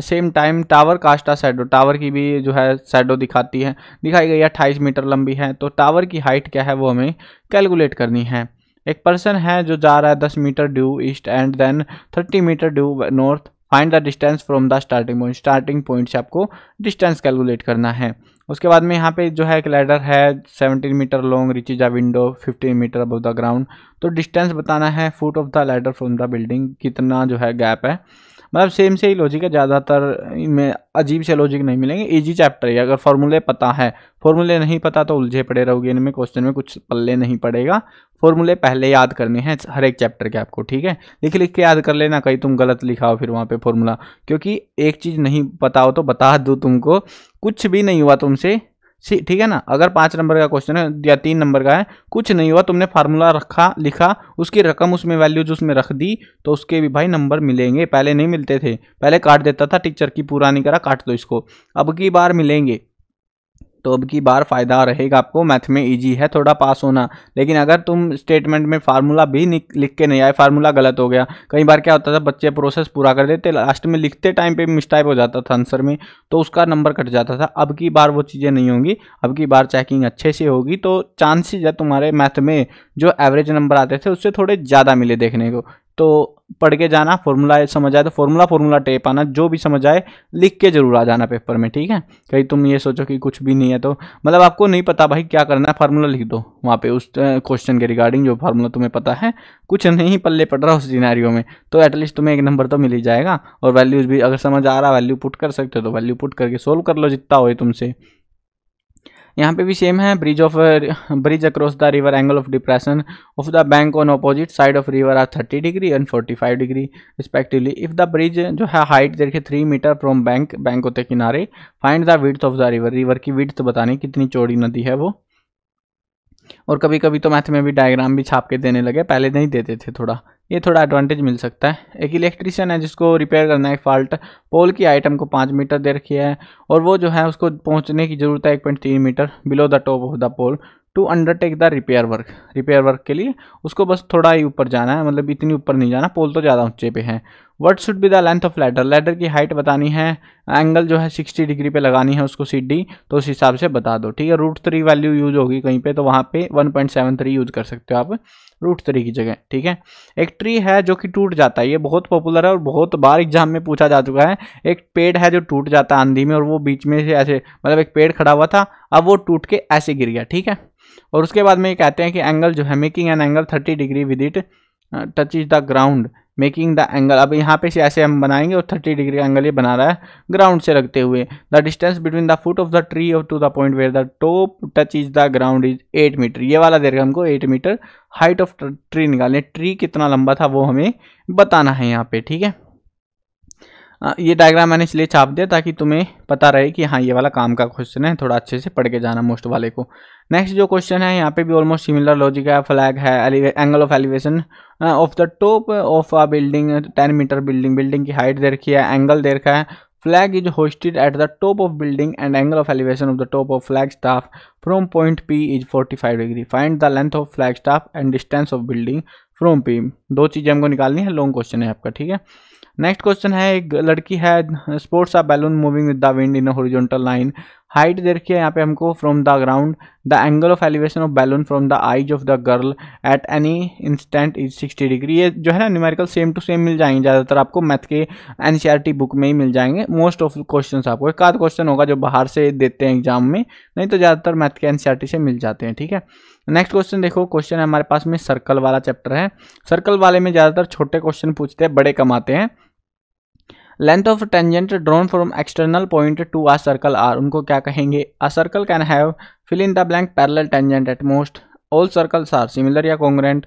same time tower casts a shadow tower की भी जो है सैडो दिखाती है दिखाई गई है अट्ठाईस मीटर लंबी है तो टावर की हाइट क्या है वो हमें कैलकुलेट करनी है एक पर्सन है जो जा रहा है दस metre due east and then thirty metre due north find the distance from the starting point starting point से आपको डिस्टेंस कैलकुलेट करना है उसके बाद में यहाँ पे जो है एक लैडर है 17 metre long reaches a window 15 metre above the ground तो डिस्टेंस बताना है foot of the ladder from the building कितना जो है गैप है मतलब सेम से ही लॉजिक है ज़्यादातर इनमें अजीब से लॉजिक नहीं मिलेंगे ईजी चैप्टर है अगर फॉर्मूले पता है फॉर्मूले नहीं पता तो उलझे पड़े रहोगे इनमें क्वेश्चन में कुछ पल्ले नहीं पड़ेगा फॉर्मूले पहले याद करने हैं हर एक चैप्टर के आपको ठीक है लिख लिख के याद कर लेना कहीं तुम गलत लिखाओ फिर वहाँ पर फॉर्मूला क्योंकि एक चीज़ नहीं पता हो तो बता दूँ तुमको कुछ भी नहीं हुआ तुमसे ठीक है ना अगर पाँच नंबर का क्वेश्चन है या तीन नंबर का है कुछ नहीं हुआ तुमने फार्मूला रखा लिखा उसकी रकम उसमें वैल्यूज उसमें रख दी तो उसके भी भाई नंबर मिलेंगे पहले नहीं मिलते थे पहले काट देता था टीचर की पूरा नहीं करा काट दो इसको अब की बार मिलेंगे तो अब की बार फ़ायदा रहेगा आपको मैथ में इजी है थोड़ा पास होना लेकिन अगर तुम स्टेटमेंट में फार्मूला भी लिख के नहीं आए फार्मूला गलत हो गया कई बार क्या होता था बच्चे प्रोसेस पूरा कर देते लास्ट में लिखते टाइम पे मिस्टाइप हो जाता था आंसर में तो उसका नंबर कट जाता था अब की बार वो चीज़ें नहीं होंगी अब की बार चेकिंग अच्छे से होगी तो चांसेज है तुम्हारे मैथ में जो एवरेज नंबर आते थे उससे थोड़े ज़्यादा मिले देखने को तो पढ़ के जाना फॉर्मूला समझ आए तो फॉर्मूला फॉर्मूला टेप आना जो भी समझ आए लिख के जरूर आ जाना पेपर में ठीक है कहीं तुम ये सोचो कि कुछ भी नहीं है तो मतलब आपको नहीं पता भाई क्या करना है फार्मूला लिख दो वहाँ पे उस क्वेश्चन के रिगार्डिंग जो फार्मूला तुम्हें पता है कुछ नहीं पल्ले पड़ रहा उस सीनारियों में तो एटलीस्ट तुम्हें एक नंबर तो मिल ही जाएगा और वैल्यूज भी अगर समझ आ रहा वैल्यू पुट कर सकते हो तो वैल्यू पुट करके सोल्व कर लो जितना हो तुमसे यहाँ पे भी सेम है bridge of bridge across the river angle of depression of the bank on opposite side of river are thirty degree and forty five degree respectively if the bridge जो है हाइट देखिए three metre from bank bank होते किनारे find the width of the river river की width बताने कितनी चौड़ी नदी है वो और कभी कभी तो मैथ में भी डायग्राम भी छाप के देने लगे पहले नहीं देते थे थोड़ा ये थोड़ा एडवांटेज मिल सकता है एक इलेक्ट्रिशियन है जिसको रिपेयर करना है फॉल्ट पोल की आइटम को पाँच मीटर दे रखी है और वो जो है उसको पहुंचने की ज़रूरत है एक पॉइंट तीन metre below the top of the pole to undertake the repair work repair work के लिए उसको बस थोड़ा ही ऊपर जाना है मतलब इतनी ऊपर नहीं जाना पोल तो ज़्यादा ऊंचे पे है what should be the length of ladder ladder की हाइट बतानी है एंगल जो है सिक्सटी डिग्री पे लगानी है उसको सी डी तो उस हिसाब से बता दो ठीक है रूट थ्री वैल्यू यूज होगी कहीं पे तो वहाँ पे one point seven three use कर सकते हो आप रूट थ्री की जगह ठीक है एक ट्री है जो कि टूट जाता है ये बहुत पॉपुलर है और बहुत बार एग्जाम में पूछा जा चुका है एक पेड़ है जो टूट जाता है आंधी में और वो बीच में से ऐसे मतलब एक पेड़ खड़ा हुआ था अब वो टूट के ऐसे गिर गया ठीक है और उसके बाद में ये कहते हैं कि एंगल जो है making an angle thirty degree with it touch is the ground making the angle अब यहाँ पे से ऐसे हम बनाएंगे और थर्टी डिग्री का एंगल ये बना रहा है ग्राउंड से रखते हुए the distance between the foot of the tree और to the point where the top touch is the ground is eight metre ये वाला देगा हमको eight metre height of tree निकालने ट्री कितना लंबा था वो हमें बताना है यहाँ पे ठीक है ये डायग्राम मैंने इसलिए छाप दिया ताकि तुम्हें पता रहे कि हाँ ये वाला काम का क्वेश्चन है थोड़ा अच्छे से पढ़ के जाना मोस्ट वाले को नेक्स्ट जो क्वेश्चन है यहाँ पे भी ऑलमोस्ट सिमिलर लॉजिक है फ्लैग है angle of elevation of the top of a building ten metre building building की हाइट दे रखी है एंगल दे रखा है flag is hoisted at the top of building and angle of elevation of the top of flag staff from point P is forty five degree find the length of flag staff and distance of building from P दो चीज़ें हमको निकालनी है long question है आपका ठीक है next question है एक लड़की है sports a balloon moving with the wind in horizontal line height दे रखी है यहाँ पे हमको from the ground the angle of elevation of balloon from the eyes of the girl at any instant is sixty degree ये जो है ना न्यूमेरिकल सेम टू सेम मिल जाएंगे ज़्यादातर आपको मैथ के एन बुक में ही मिल जाएंगे मोस्ट ऑफ क्वेश्चन आपको एक आध क्वेश्चन होगा जो बाहर से देते हैं एग्जाम में नहीं तो ज़्यादातर मैथ के एन से मिल जाते हैं ठीक है नेक्स्ट क्वेश्चन देखो क्वेश्चन हमारे पास में सर्कल वाला चैप्टर है सर्कल वाले में ज़्यादातर छोटे क्वेश्चन पूछते हैं बड़े कमाते हैं length of tangent drawn from external point to a circle are उनको क्या कहेंगे a circle can have fill in the blank parallel tangent at most all circles are similar या congruent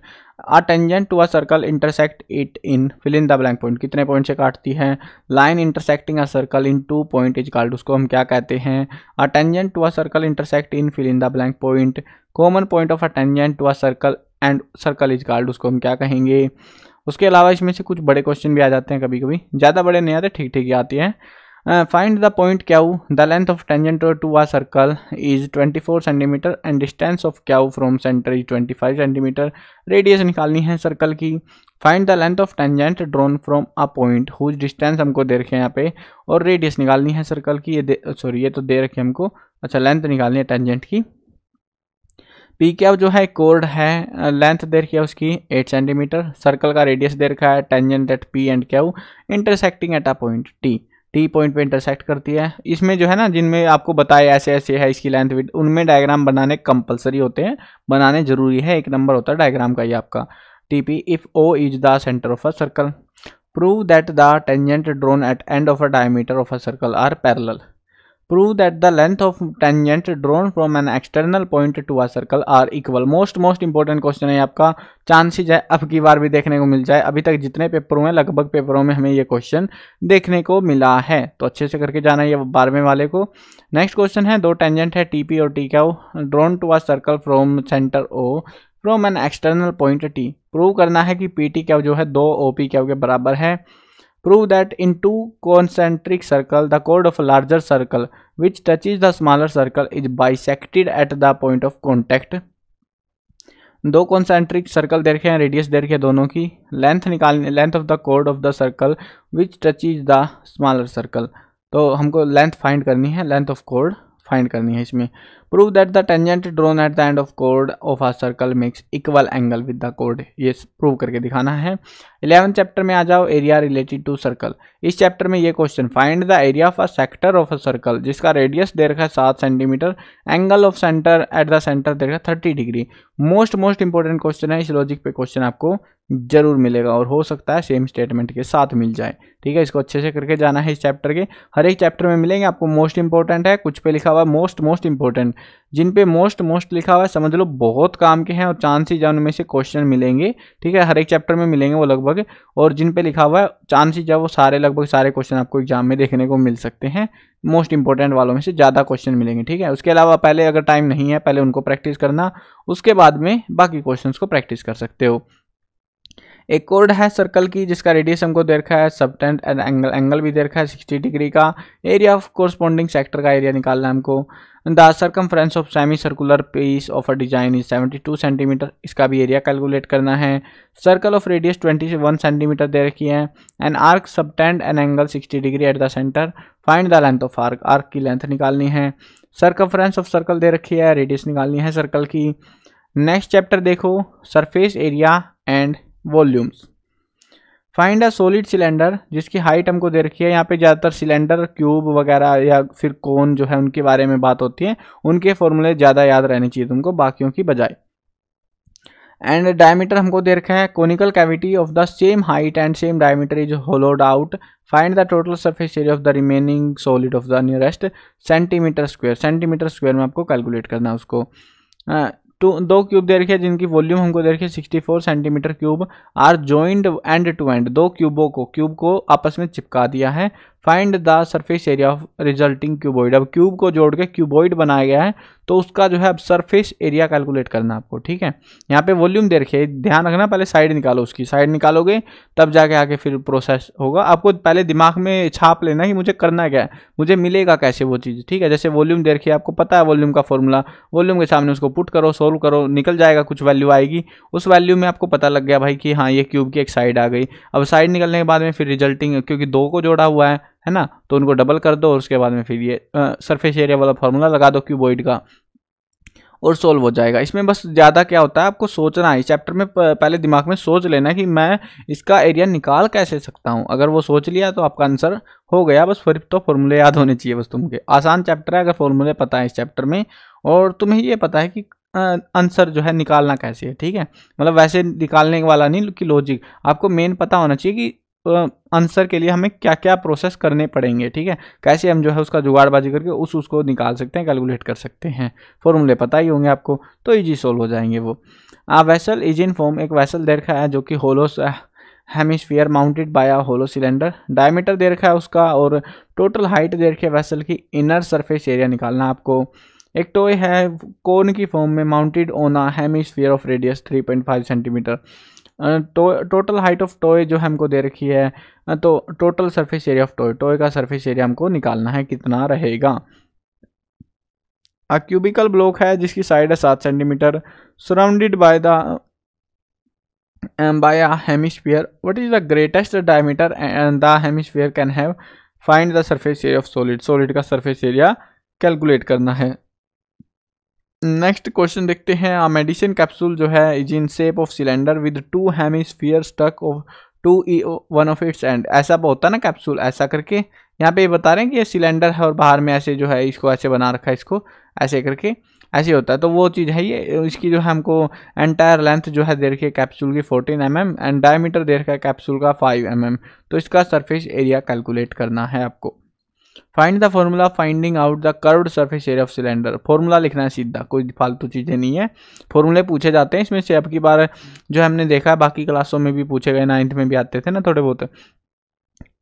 a tangent to a circle intersect it in fill in the blank point कितने point से काटती है line intersecting a circle in two point is called उसको हम क्या कहते हैं a tangent to a circle intersect in fill in the blank point common point of a tangent to a circle and circle is called उसको हम क्या कहेंगे उसके अलावा इसमें से कुछ बड़े क्वेश्चन भी आ जाते हैं कभी कभी ज़्यादा बड़े नहीं आते ठीक ठीक ही आती हैं फाइंड द पॉइंट क्या the length of tangent to a circle is 24 centimetre and distance of Q from centre is 25 centimetre radius निकालनी है सर्कल की find the length of tangent drawn from a point whose distance हमको दे रखे हैं यहाँ पे और रेडियस निकालनी है सर्कल की ये सॉरी ये तो दे रखे हमको अच्छा लेंथ निकालनी है टेंजेंट की पी कैप जो है कोर्ड है लेंथ दे रखी है उसकी 8 सेंटीमीटर सर्कल का रेडियस दे रखा है tangent at P and Q intersecting at a point T T point पे इंटरसेक्ट करती है इसमें जो है ना जिनमें आपको बताया ऐसे ऐसे है इसकी लेंथ विथ उनमें डायग्राम बनाने कंपलसरी होते हैं बनाने जरूरी है एक नंबर होता है डायग्राम का ये आपका T P if O is the centre of a circle prove that the tangent drawn at end of a diameter of a circle are parallel prove that the length of tangent drawn from an external point to a circle are equal most most important question है आपका chances है अब की बार भी देखने को मिल जाए अभी तक जितने पेपरों में लगभग पेपरों में हमें ये क्वेश्चन देखने को मिला है तो अच्छे से करके जाना ये बारहवें वाले को नेक्स्ट क्वेश्चन है दो टेंजेंट है टी पी और टी क्या drawn to a circle from centre O from an external point T prove करना है कि पी टी क्या जो है दो ओ पी क्या के बराबर है Prove that in two concentric circles, the chord of a larger circle which touches the smaller circle is bisected at the point of contact. दो कॉन्सेंट्रिक सर्कल देखे हैं रेडियस देखे दोनों की लेंथ निकालने लेंथ ऑफ द कोड of the circle which touch is the smaller circle तो हमको लेंथ फाइंड करनी है लेंथ ऑफ कोड फाइंड करनी है इसमें prove that the tangent drawn at the end of chord of a circle makes equal angle with the chord ये prove करके दिखाना है इलेवन चैप्टर में आ जाओ एरिया रिलेटेड टू सर्कल इस चैप्टर में ये question find the area of a sector of a circle जिसका रेडियस दे रखा है सात centimetre angle of centre at the centre दे रखा है thirty degree most most important question है इस लॉजिक पे क्वेश्चन आपको जरूर मिलेगा और हो सकता है सेम स्टेटमेंट के साथ मिल जाए ठीक है इसको अच्छे से करके जाना है इस चैप्टर के हर एक चैप्टर में मिलेंगे आपको मोस्ट इंपॉर्टेंट है कुछ पे लिखा हुआ मोस्ट मोस्ट इंपॉर्टेंट जिन पे मोस्ट मोस्ट लिखा हुआ है समझ लो बहुत काम के हैं और ही जब उनमें से क्वेश्चन मिलेंगे ठीक है हर एक चैप्टर में मिलेंगे वो लगभग और जिन पे लिखा हुआ है ही है वो सारे लगभग सारे क्वेश्चन आपको एग्जाम में देखने को मिल सकते हैं मोस्ट इंपॉर्टेंट वालों में से ज़्यादा क्वेश्चन मिलेंगे ठीक है उसके अलावा पहले अगर टाइम नहीं है पहले उनको प्रैक्टिस करना उसके बाद में बाकी क्वेश्चन को प्रैक्टिस कर सकते हो एक कोर्ड है सर्कल की जिसका रेडियस हमको दे रखा है सबटेंट एंड एंगल एंगल भी दे रखा है सिक्सटी डिग्री का एरिया ऑफ कोरस्पॉन्डिंग सेक्टर का एरिया निकालना है हमको the friends of semi circular piece of a design is 72 centimetre इसका भी एरिया कैलकुलेट करना है सर्कल ऑफ रेडियस 21 सेंटीमीटर दे रखी है and arc subtend an angle 60 degree at the centre find the length of arc arc की length निकालनी है फ्रेंस ऑफ सर्कल दे रखी है रेडियस निकालनी है सर्कल की नेक्स्ट चैप्टर देखो surface area and volumes find a solid cylinder जिसकी हाइट हमको दे रखी है यहाँ पे ज़्यादातर सिलेंडर क्यूब वगैरह या फिर कोन जो है उनके बारे में बात होती है उनके फॉर्मूले ज़्यादा याद रहने चाहिए तुमको बाकियों की बजाय एंड डायमीटर हमको दे रखा है conical cavity of the same height and same diameter is hollowed out find the total surface area of the remaining solid of the nearest centimetre square centimetre square में आपको कैलकुलेट करना है उसको to दो क्यूब दे रखे हैं जिनकी volume हमको दे रखी है sixty four centimetre cube are joined end to end दो क्यूबों को क्यूब को आपस में चिपका दिया है find the surface area of resulting cuboid अब क्यूब को जोड़ के क्यूबॉइड बनाया गया है तो उसका जो है अब सरफेस एरिया कैलकुलेट करना आपको ठीक है यहाँ पे वॉल्यूम दे रखिए ध्यान रखना पहले साइड निकालो उसकी साइड निकालोगे तब जाके आके फिर प्रोसेस होगा आपको पहले दिमाग में छाप लेना कि मुझे करना क्या है मुझे मिलेगा कैसे वो चीज़ ठीक है जैसे वॉल्यूम दे रखिए आपको पता है वॉल्यूम का फॉर्मूला वॉल्यूम के सामने उसको पुट करो सोल्व करो निकल जाएगा कुछ वैल्यू आएगी उस वैल्यू में आपको पता लग गया भाई कि हाँ ये क्यूब की एक साइड आ गई अब साइड निकलने के बाद में फिर रिजल्टिंग क्योंकि दो को जोड़ा हुआ है है ना तो उनको डबल कर दो और उसके बाद में फिर ये सरफेस एरिया वाला फार्मूला लगा दो क्यूबॉइड का और सोल्व हो जाएगा इसमें बस ज़्यादा क्या होता है आपको सोचना है इस चैप्टर में पहले दिमाग में सोच लेना कि मैं इसका एरिया निकाल कैसे सकता हूँ अगर वो सोच लिया तो आपका आंसर हो गया बस फिर तो फॉर्मूले याद होने चाहिए बस तुमके आसान चैप्टर है अगर फॉर्मूले पता है इस चैप्टर में और तुम्हें ये पता है कि आंसर जो है निकालना कैसे है ठीक है मतलब वैसे निकालने वाला नहीं कि लॉजिक आपको मेन पता होना चाहिए कि आंसर के लिए हमें क्या क्या प्रोसेस करने पड़ेंगे ठीक है कैसे हम जो है उसका जुगाड़बाजी करके उस उसको निकाल सकते हैं कैलकुलेट कर सकते हैं फॉर्मूले पता ही होंगे आपको तो ईजी सोल्व हो जाएंगे वो a vessel is in form एक वैसल दे रखा है जो कि hollows hemisphere mounted by a hollow cylinder diameter दे रखा है उसका और टोटल हाइट दे रखी है वैसल की इनर सरफेस एरिया निकालना आपको एक टॉय है कोन की फॉर्म में mounted on a hemisphere of radius 3.5 centimetre to total height of toy जो हमको दे रखी है तो total surface area of toy toy का सरफेस एरिया हमको निकालना है कितना रहेगा अ क्यूबिकल ब्लॉक है जिसकी साइड है सात centimetre surrounded by the by a hemisphere what is the greatest diameter and the hemisphere can have find the surface area of solid solid का सर्फेस एरिया कैलकुलेट करना है next question देखते हैं आ medicine capsule जो है is in shape of cylinder with two hemisphere stuck of to e one of its end ऐसा होता है ना कैप्सूल ऐसा करके यहाँ पे ये बता रहे हैं कि ये सिलेंडर है और बाहर में ऐसे जो है इसको ऐसे बना रखा है इसको ऐसे करके ऐसे होता है तो वो चीज़ है ये इसकी जो है हमको एंटायर लेंथ जो है दे रखी है कैप्सूल की fourteen M M and diameter दे रखा है कैप्सूल का फाइव एम एम तो इसका सरफेस एरिया कैलकुलेट करना है आपको find the formula finding out the curved surface area of cylinder formula लिखना है सीधा कोई फालतू चीज़ें नहीं है फॉर्मूले पूछे जाते हैं इसमें से अब की बार जो हमने देखा है बाकी क्लासों में भी पूछे गए नाइन्थ में भी आते थे ना थोड़े बहुत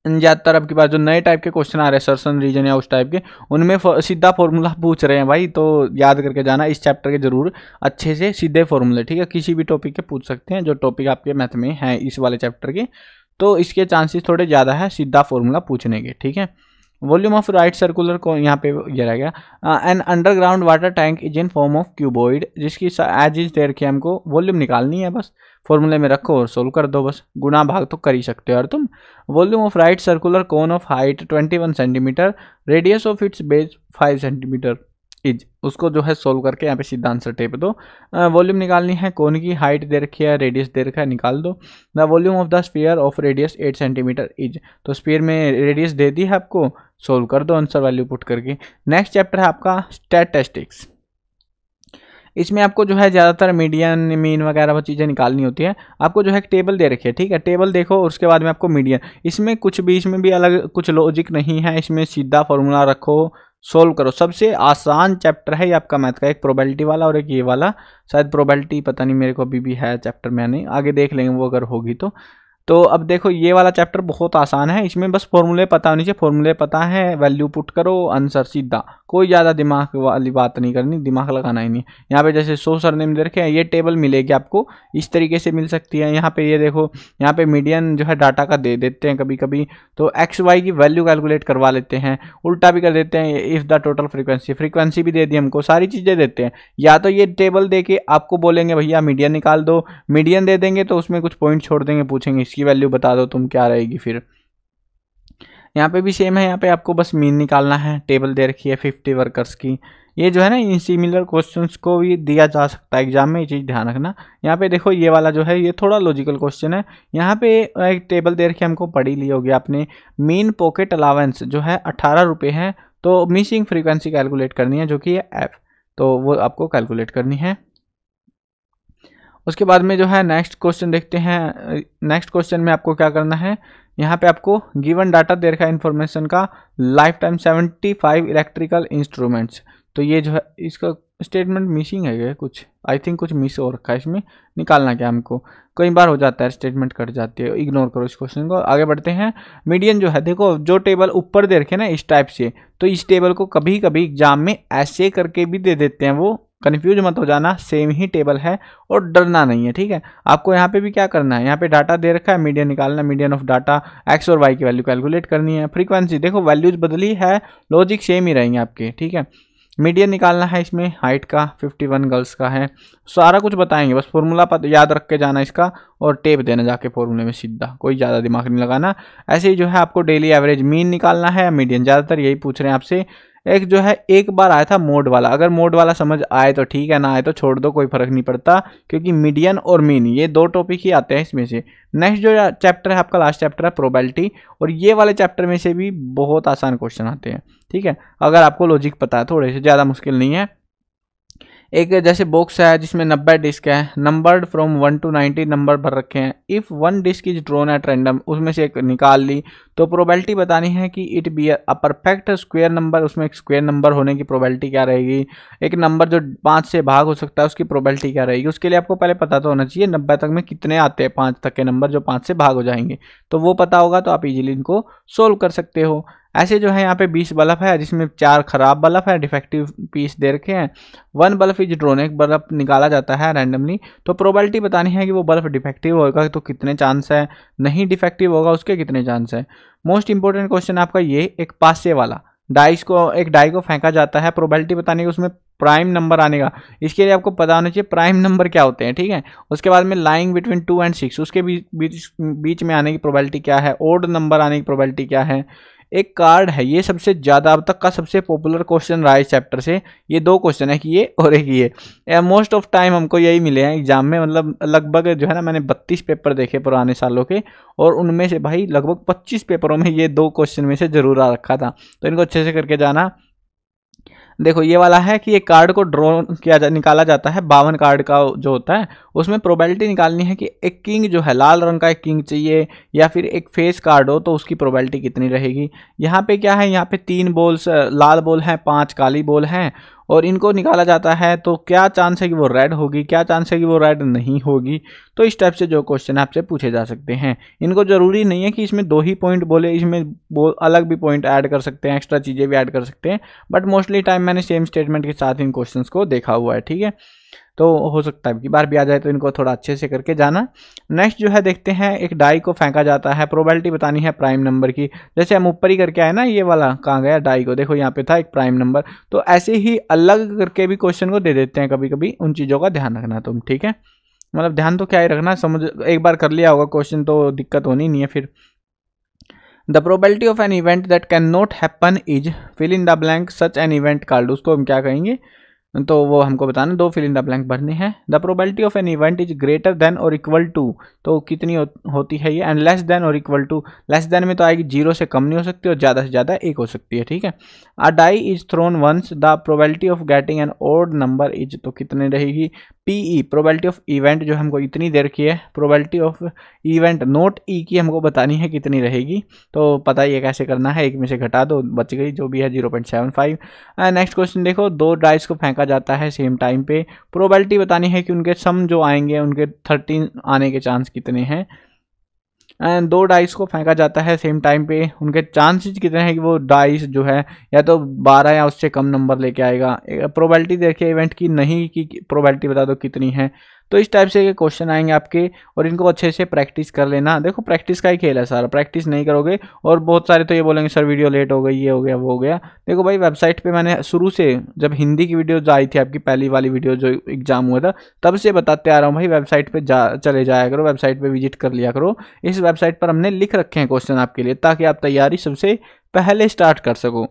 ज़्यादातर अब की बार जो नए टाइप के क्वेश्चन आ रहे हैं सरसन रीजन या उस टाइप के उनमें सीधा फॉर्मूला पूछ रहे हैं भाई तो याद करके जाना इस चैप्टर के ज़रूर अच्छे से सीधे फॉर्मूले ठीक है किसी भी टॉपिक के पूछ सकते हैं जो टॉपिक आपके मैथ में है इस वाले चैप्टर के तो इसके चांसेस थोड़े ज़्यादा है सीधा फॉर्मूला पूछने के ठीक है वॉल्यूम ऑफ राइट सर्कुलर को यहाँ पे ये रह गया and underground water tank is in form of cuboid जिसकी एज इज देर के हमको वॉल्यूम निकालनी है बस फॉर्मूले में रखो और सोल्व कर दो बस गुना भाग तो कर ही सकते हो यार तुम volume of right circular cone of height 21 centimetre radius of its base 5 centimetre is उसको जो है सोल्व करके यहाँ पे सीधा आंसर टेप दो वॉल्यूम निकालनी है कौन की हाइट दे रखी है रेडियस दे रखा है निकाल दो the volume of the sphere of radius eight centimetre is तो स्पीयर में रेडियस दे दी है आपको सोल्व कर दो आंसर वैल्यू पुट करके नेक्स्ट चैप्टर है आपका स्टेटस्टिक्स इसमें आपको जो है ज़्यादातर मीडियन मीन वगैरह वो चीज़ें निकालनी होती है आपको जो है टेबल दे रखी है ठीक है टेबल देखो उसके बाद में आपको मीडियन इसमें कुछ भी इसमें भी अलग कुछ लॉजिक नहीं है इसमें सीधा फॉर्मूला रखो सोल्व करो सबसे आसान चैप्टर है ये आपका मैथ का एक प्रोबेबिलिटी वाला और एक ये वाला शायद प्रोबेबिलिटी पता नहीं मेरे को अभी भी है चैप्टर में नहीं आगे देख लेंगे वो अगर होगी तो तो अब देखो ये वाला चैप्टर बहुत आसान है इसमें बस फॉर्मूले पता होनी चाहिए फॉर्मूले पता है वैल्यू पुट करो आंसर सीधा कोई ज़्यादा दिमाग वाली बात नहीं करनी दिमाग लगाना ही नहीं यहाँ पे जैसे सो सर नेम दे रखे हैं ये टेबल मिलेगी आपको इस तरीके से मिल सकती है यहाँ पे ये देखो यहाँ पे मीडियन जो है डाटा का दे देते हैं कभी कभी तो एक्स वाई की वैल्यू कैलकुलेट करवा लेते हैं उल्टा भी कर देते हैं if the total frequency frequency भी दे दी हमको सारी चीज़ें देते हैं या तो ये टेबल दे के आपको बोलेंगे भैया मीडियन निकाल दो मीडियन दे देंगे तो उसमें कुछ पॉइंट छोड़ देंगे पूछेंगे इसकी की वैल्यू बता दो तुम क्या रहेगी फिर यहाँ पे भी सेम है यहाँ पे आपको बस मीन निकालना है टेबल दे रखी है फिफ्टी वर्कर्स की ये जो है ना इन सिमिलर क्वेश्चन को भी दिया जा सकता है एग्जाम में ये चीज़ ध्यान रखना यहाँ पे देखो ये वाला जो है ये थोड़ा लॉजिकल क्वेश्चन है यहाँ पे एक टेबल दे रखी हमको पढ़ी ली होगी आपने मेन पॉकेट अलावेंस जो है अट्ठारह रुपये है तो मिसिंग फ्रिक्वेंसी कैलकुलेट करनी है जो कि है एफ तो वो आपको कैलकुलेट करनी है उसके बाद में जो है नेक्स्ट क्वेश्चन देखते हैं नेक्स्ट क्वेश्चन में आपको क्या करना है यहाँ पे आपको गिवन डाटा दे रखा है इन्फॉर्मेशन का life time seventy five electrical instruments तो ये जो है इसका स्टेटमेंट मिसिंग है क्या कुछ आई थिंक कुछ मिस हो रखा है इसमें निकालना क्या हमको कई बार हो जाता है स्टेटमेंट कट जाती है इग्नोर करो इस क्वेश्चन को आगे बढ़ते हैं मीडियन जो है देखो जो टेबल ऊपर दे रखे ना इस टाइप से तो इस टेबल को कभी कभी एग्जाम में ऐसे करके भी दे देते हैं वो कन्फ्यूज मत हो जाना सेम ही टेबल है और डरना नहीं है ठीक है आपको यहाँ पे भी क्या करना है यहाँ पे डाटा दे रखा है मीडियन निकालना मीडियन ऑफ डाटा एक्स और वाई की वैल्यू कैलकुलेट करनी है फ्रीक्वेंसी देखो वैल्यूज बदली है लॉजिक सेम ही रहेंगे आपके ठीक है मीडियन निकालना है इसमें हाइट का 51 गर्ल्स का है सारा कुछ बताएंगे बस फॉर्मूला याद रख के जाना इसका और टेप देना जाके फॉर्मूले में सीधा कोई ज़्यादा दिमाग नहीं लगाना ऐसे ही जो है आपको डेली एवरेज मीन निकालना है मीडियन ज़्यादातर यही पूछ रहे हैं आपसे एक जो है एक बार आया था मोड वाला अगर मोड वाला समझ आए तो ठीक है ना आए तो छोड़ दो कोई फर्क नहीं पड़ता क्योंकि मीडियन और मीन ये दो टॉपिक ही आते हैं इसमें से नेक्स्ट जो चैप्टर है आपका लास्ट चैप्टर है प्रोबेबिलिटी और ये वाले चैप्टर में से भी बहुत आसान क्वेश्चन आते हैं ठीक है अगर आपको लॉजिक पता है थोड़े से ज़्यादा मुश्किल नहीं है एक जैसे बॉक्स है जिसमें नब्बे डिस्क है numbered from one to ninety number भर रखे हैं if one disc is drawn at random उसमें से एक निकाल ली तो प्रोबेबिलिटी बतानी है कि it be a perfect square number उसमें एक स्क्वेयर नंबर होने की प्रोबेबिलिटी क्या रहेगी एक नंबर जो पाँच से भाग हो सकता है उसकी प्रोबेबिलिटी क्या रहेगी उसके लिए आपको पहले पता तो होना चाहिए नब्बे तक में कितने आते हैं पाँच तक के नंबर जो पाँच से भाग हो जाएंगे तो वो पता होगा तो आप इजिली इनको सोल्व कर सकते हो ऐसे जो है यहाँ पे 20 बल्ब है जिसमें चार खराब बल्ब है डिफेक्टिव पीस दे रखे हैं वन बल्ब इज ड्रोन एक बल्ब निकाला जाता है रैंडमली तो प्रोबेबिलिटी बतानी है कि वो बल्ब डिफेक्टिव होगा तो कितने चांस है नहीं डिफेक्टिव होगा उसके कितने चांस है मोस्ट इंपॉर्टेंट क्वेश्चन आपका ये एक पासे वाला डाइस को एक डाई को फेंका जाता है प्रोबेबिलिटी बताने की उसमें प्राइम नंबर आने का इसके लिए आपको पता होना चाहिए प्राइम नंबर क्या होते हैं ठीक है उसके बाद में lying between two and six उसके बीच बीच बीच में आने की प्रोबेबिलिटी क्या है ओड नंबर आने की प्रोबेबिलिटी क्या है एक कार्ड है ये सबसे ज़्यादा अब तक का सबसे पॉपुलर क्वेश्चन रहा है इस चैप्टर से ये दो क्वेश्चन है कि ये और एक ये मोस्ट ऑफ टाइम हमको यही मिले हैं एग्जाम में मतलब लगभग जो है ना मैंने बत्तीस पेपर देखे पुराने सालों के और उनमें से भाई लगभग पच्चीस पेपरों में ये दो क्वेश्चन में से ज़रूर आ रखा था तो इनको अच्छे से करके जाना देखो ये वाला है कि ये कार्ड को ड्रॉ किया जा निकाला जाता है बावन कार्ड का जो होता है उसमें प्रोबेबिलिटी निकालनी है कि एक किंग जो है लाल रंग का एक किंग चाहिए या फिर एक फेस कार्ड हो तो उसकी प्रोबेबिलिटी कितनी रहेगी यहाँ पे क्या है यहाँ पे तीन बोल्स लाल बोल हैं पाँच काली बोल हैं और इनको निकाला जाता है तो क्या चांस है कि वो रेड होगी क्या चांस है कि वो रेड नहीं होगी तो इस टाइप से जो क्वेश्चन आपसे पूछे जा सकते हैं इनको ज़रूरी नहीं है कि इसमें दो ही पॉइंट बोले इसमें बो अलग भी पॉइंट ऐड कर सकते हैं एक्स्ट्रा चीज़ें भी ऐड कर सकते हैं बट मोस्टली टाइम मैंने सेम स्टेटमेंट के साथ इन क्वेश्चन को देखा हुआ है ठीक है तो हो सकता है कि बार भी आ जाए तो इनको थोड़ा अच्छे से करके जाना नेक्स्ट जो है देखते हैं एक डाई को फेंका जाता है प्रोबेबिलिटी बतानी है प्राइम नंबर की जैसे हम ऊपर ही करके आए ना ये वाला कहाँ गया डाई को देखो यहाँ पे था एक प्राइम नंबर तो ऐसे ही अलग करके भी क्वेश्चन को दे देते हैं कभी कभी उन चीज़ों का ध्यान रखना तुम तो ठीक है मतलब ध्यान तो क्या ही रखना समझ एक बार कर लिया होगा क्वेश्चन तो दिक्कत होनी नहीं है फिर the probability of an event that can not happen is fill in the blank such an event card उसको हम क्या कहेंगे तो वो हमको बताना दो फिल इन द ब्लैंक भरनी है the probability of an event is greater than और इक्वल टू तो कितनी हो, होती है ये एंड लेस देन और इक्वल टू लेस देन में तो आएगी जीरो से कम नहीं हो सकती और ज़्यादा से ज़्यादा एक हो सकती है ठीक है a die is thrown once the probability of getting an old number is तो कितनी रहेगी P E probability of event जो हमको इतनी देर की है probability of event not E की हमको बतानी है कितनी रहेगी तो पता ही है कैसे करना है एक में से घटा दो बच गई जो भी है zero point seven five next question देखो दो डाइस को फेंका फेंका जाता है सेम टाइम पे प्रोबेबिलिटी बतानी है कि उनके सम जो आएंगे उनके थर्टीन आने के चांस कितने हैं एंड दो डाइस को फेंका जाता है सेम टाइम पे उनके चांसेस कितने हैं कि वो डाइस जो है या तो बारह या उससे कम नंबर लेके आएगा प्रोबेबिलिटी देखिए इवेंट की नहीं कि प्रोबेबिलिटी बता दो कितनी है तो इस टाइप से क्वेश्चन आएंगे आपके और इनको अच्छे से प्रैक्टिस कर लेना देखो प्रैक्टिस का ही खेल है सारा प्रैक्टिस नहीं करोगे और बहुत सारे तो ये बोलेंगे सर वीडियो लेट हो गई ये हो गया वो हो गया देखो भाई वेबसाइट पर मैंने शुरू से जब हिंदी की वीडियो आई थी आपकी पहली वाली वीडियो जो एग्जाम हुआ था तब से बताते आ रहा हूँ भाई वेबसाइट पर जा चले जाया करो वेबसाइट पर विजिट कर लिया करो इस वेबसाइट पर हमने लिख रखे हैं क्वेश्चन आपके लिए ताकि आप तैयारी सबसे पहले स्टार्ट कर सको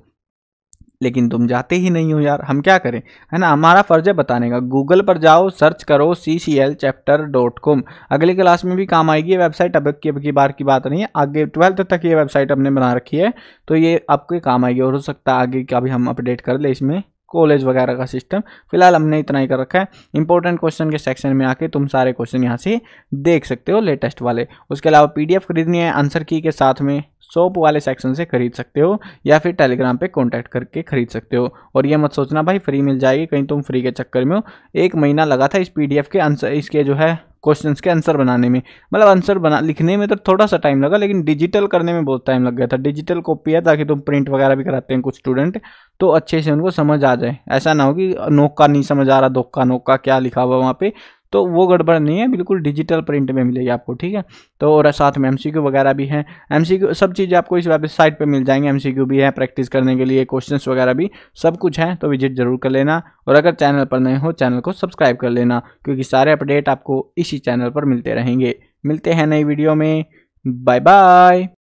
लेकिन तुम जाते ही नहीं हो यार हम क्या करें है ना हमारा फ़र्ज है बताने का गूगल पर जाओ सर्च करो C C L chapter dot com अगली क्लास में भी काम आएगी ये वेबसाइट अब की अब की बार की बात नहीं है आगे ट्वेल्थ तक ये वेबसाइट हमने बना रखी है तो ये आपके काम आएगी और हो सकता है आगे का भी हम अपडेट कर ले इसमें कॉलेज वगैरह का सिस्टम फिलहाल हमने इतना ही कर रखा है इंपॉर्टेंट क्वेश्चन के सेक्शन में आके तुम सारे क्वेश्चन यहाँ से देख सकते हो लेटेस्ट वाले उसके अलावा पीडीएफ खरीदनी है आंसर की के साथ में शॉप वाले सेक्शन से खरीद सकते हो या फिर टेलीग्राम पे कॉन्टैक्ट करके खरीद सकते हो और ये मत सोचना भाई फ्री मिल जाएगी कहीं तुम फ्री के चक्कर में हो एक महीना लगा था इस पी के आंसर इसके जो है क्वेश्चन के आंसर बनाने में मतलब आंसर बना लिखने में तो थोड़ा सा टाइम लगा लेकिन डिजिटल करने में बहुत टाइम लग गया था डिजिटल कॉपी है ताकि तुम प्रिंट वगैरह भी कराते हैं कुछ स्टूडेंट तो अच्छे से उनको समझ आ जाए ऐसा ना हो कि नोका नहीं समझ आ रहा धोखा नोका क्या लिखा हुआ वहाँ पे तो वो गड़बड़ नहीं है बिल्कुल डिजिटल प्रिंट में मिलेगी आपको ठीक है तो और साथ में एम वगैरह भी है एम सब चीज़ आपको इस वेबसाइट पर मिल जाएंगे एम भी है प्रैक्टिस करने के लिए क्वेश्चन वगैरह भी सब कुछ है तो विजिट जरूर कर लेना और अगर चैनल पर नए हो चैनल को सब्सक्राइब कर लेना क्योंकि सारे अपडेट आपको इसी चैनल पर मिलते रहेंगे मिलते हैं नई वीडियो में बाय बाय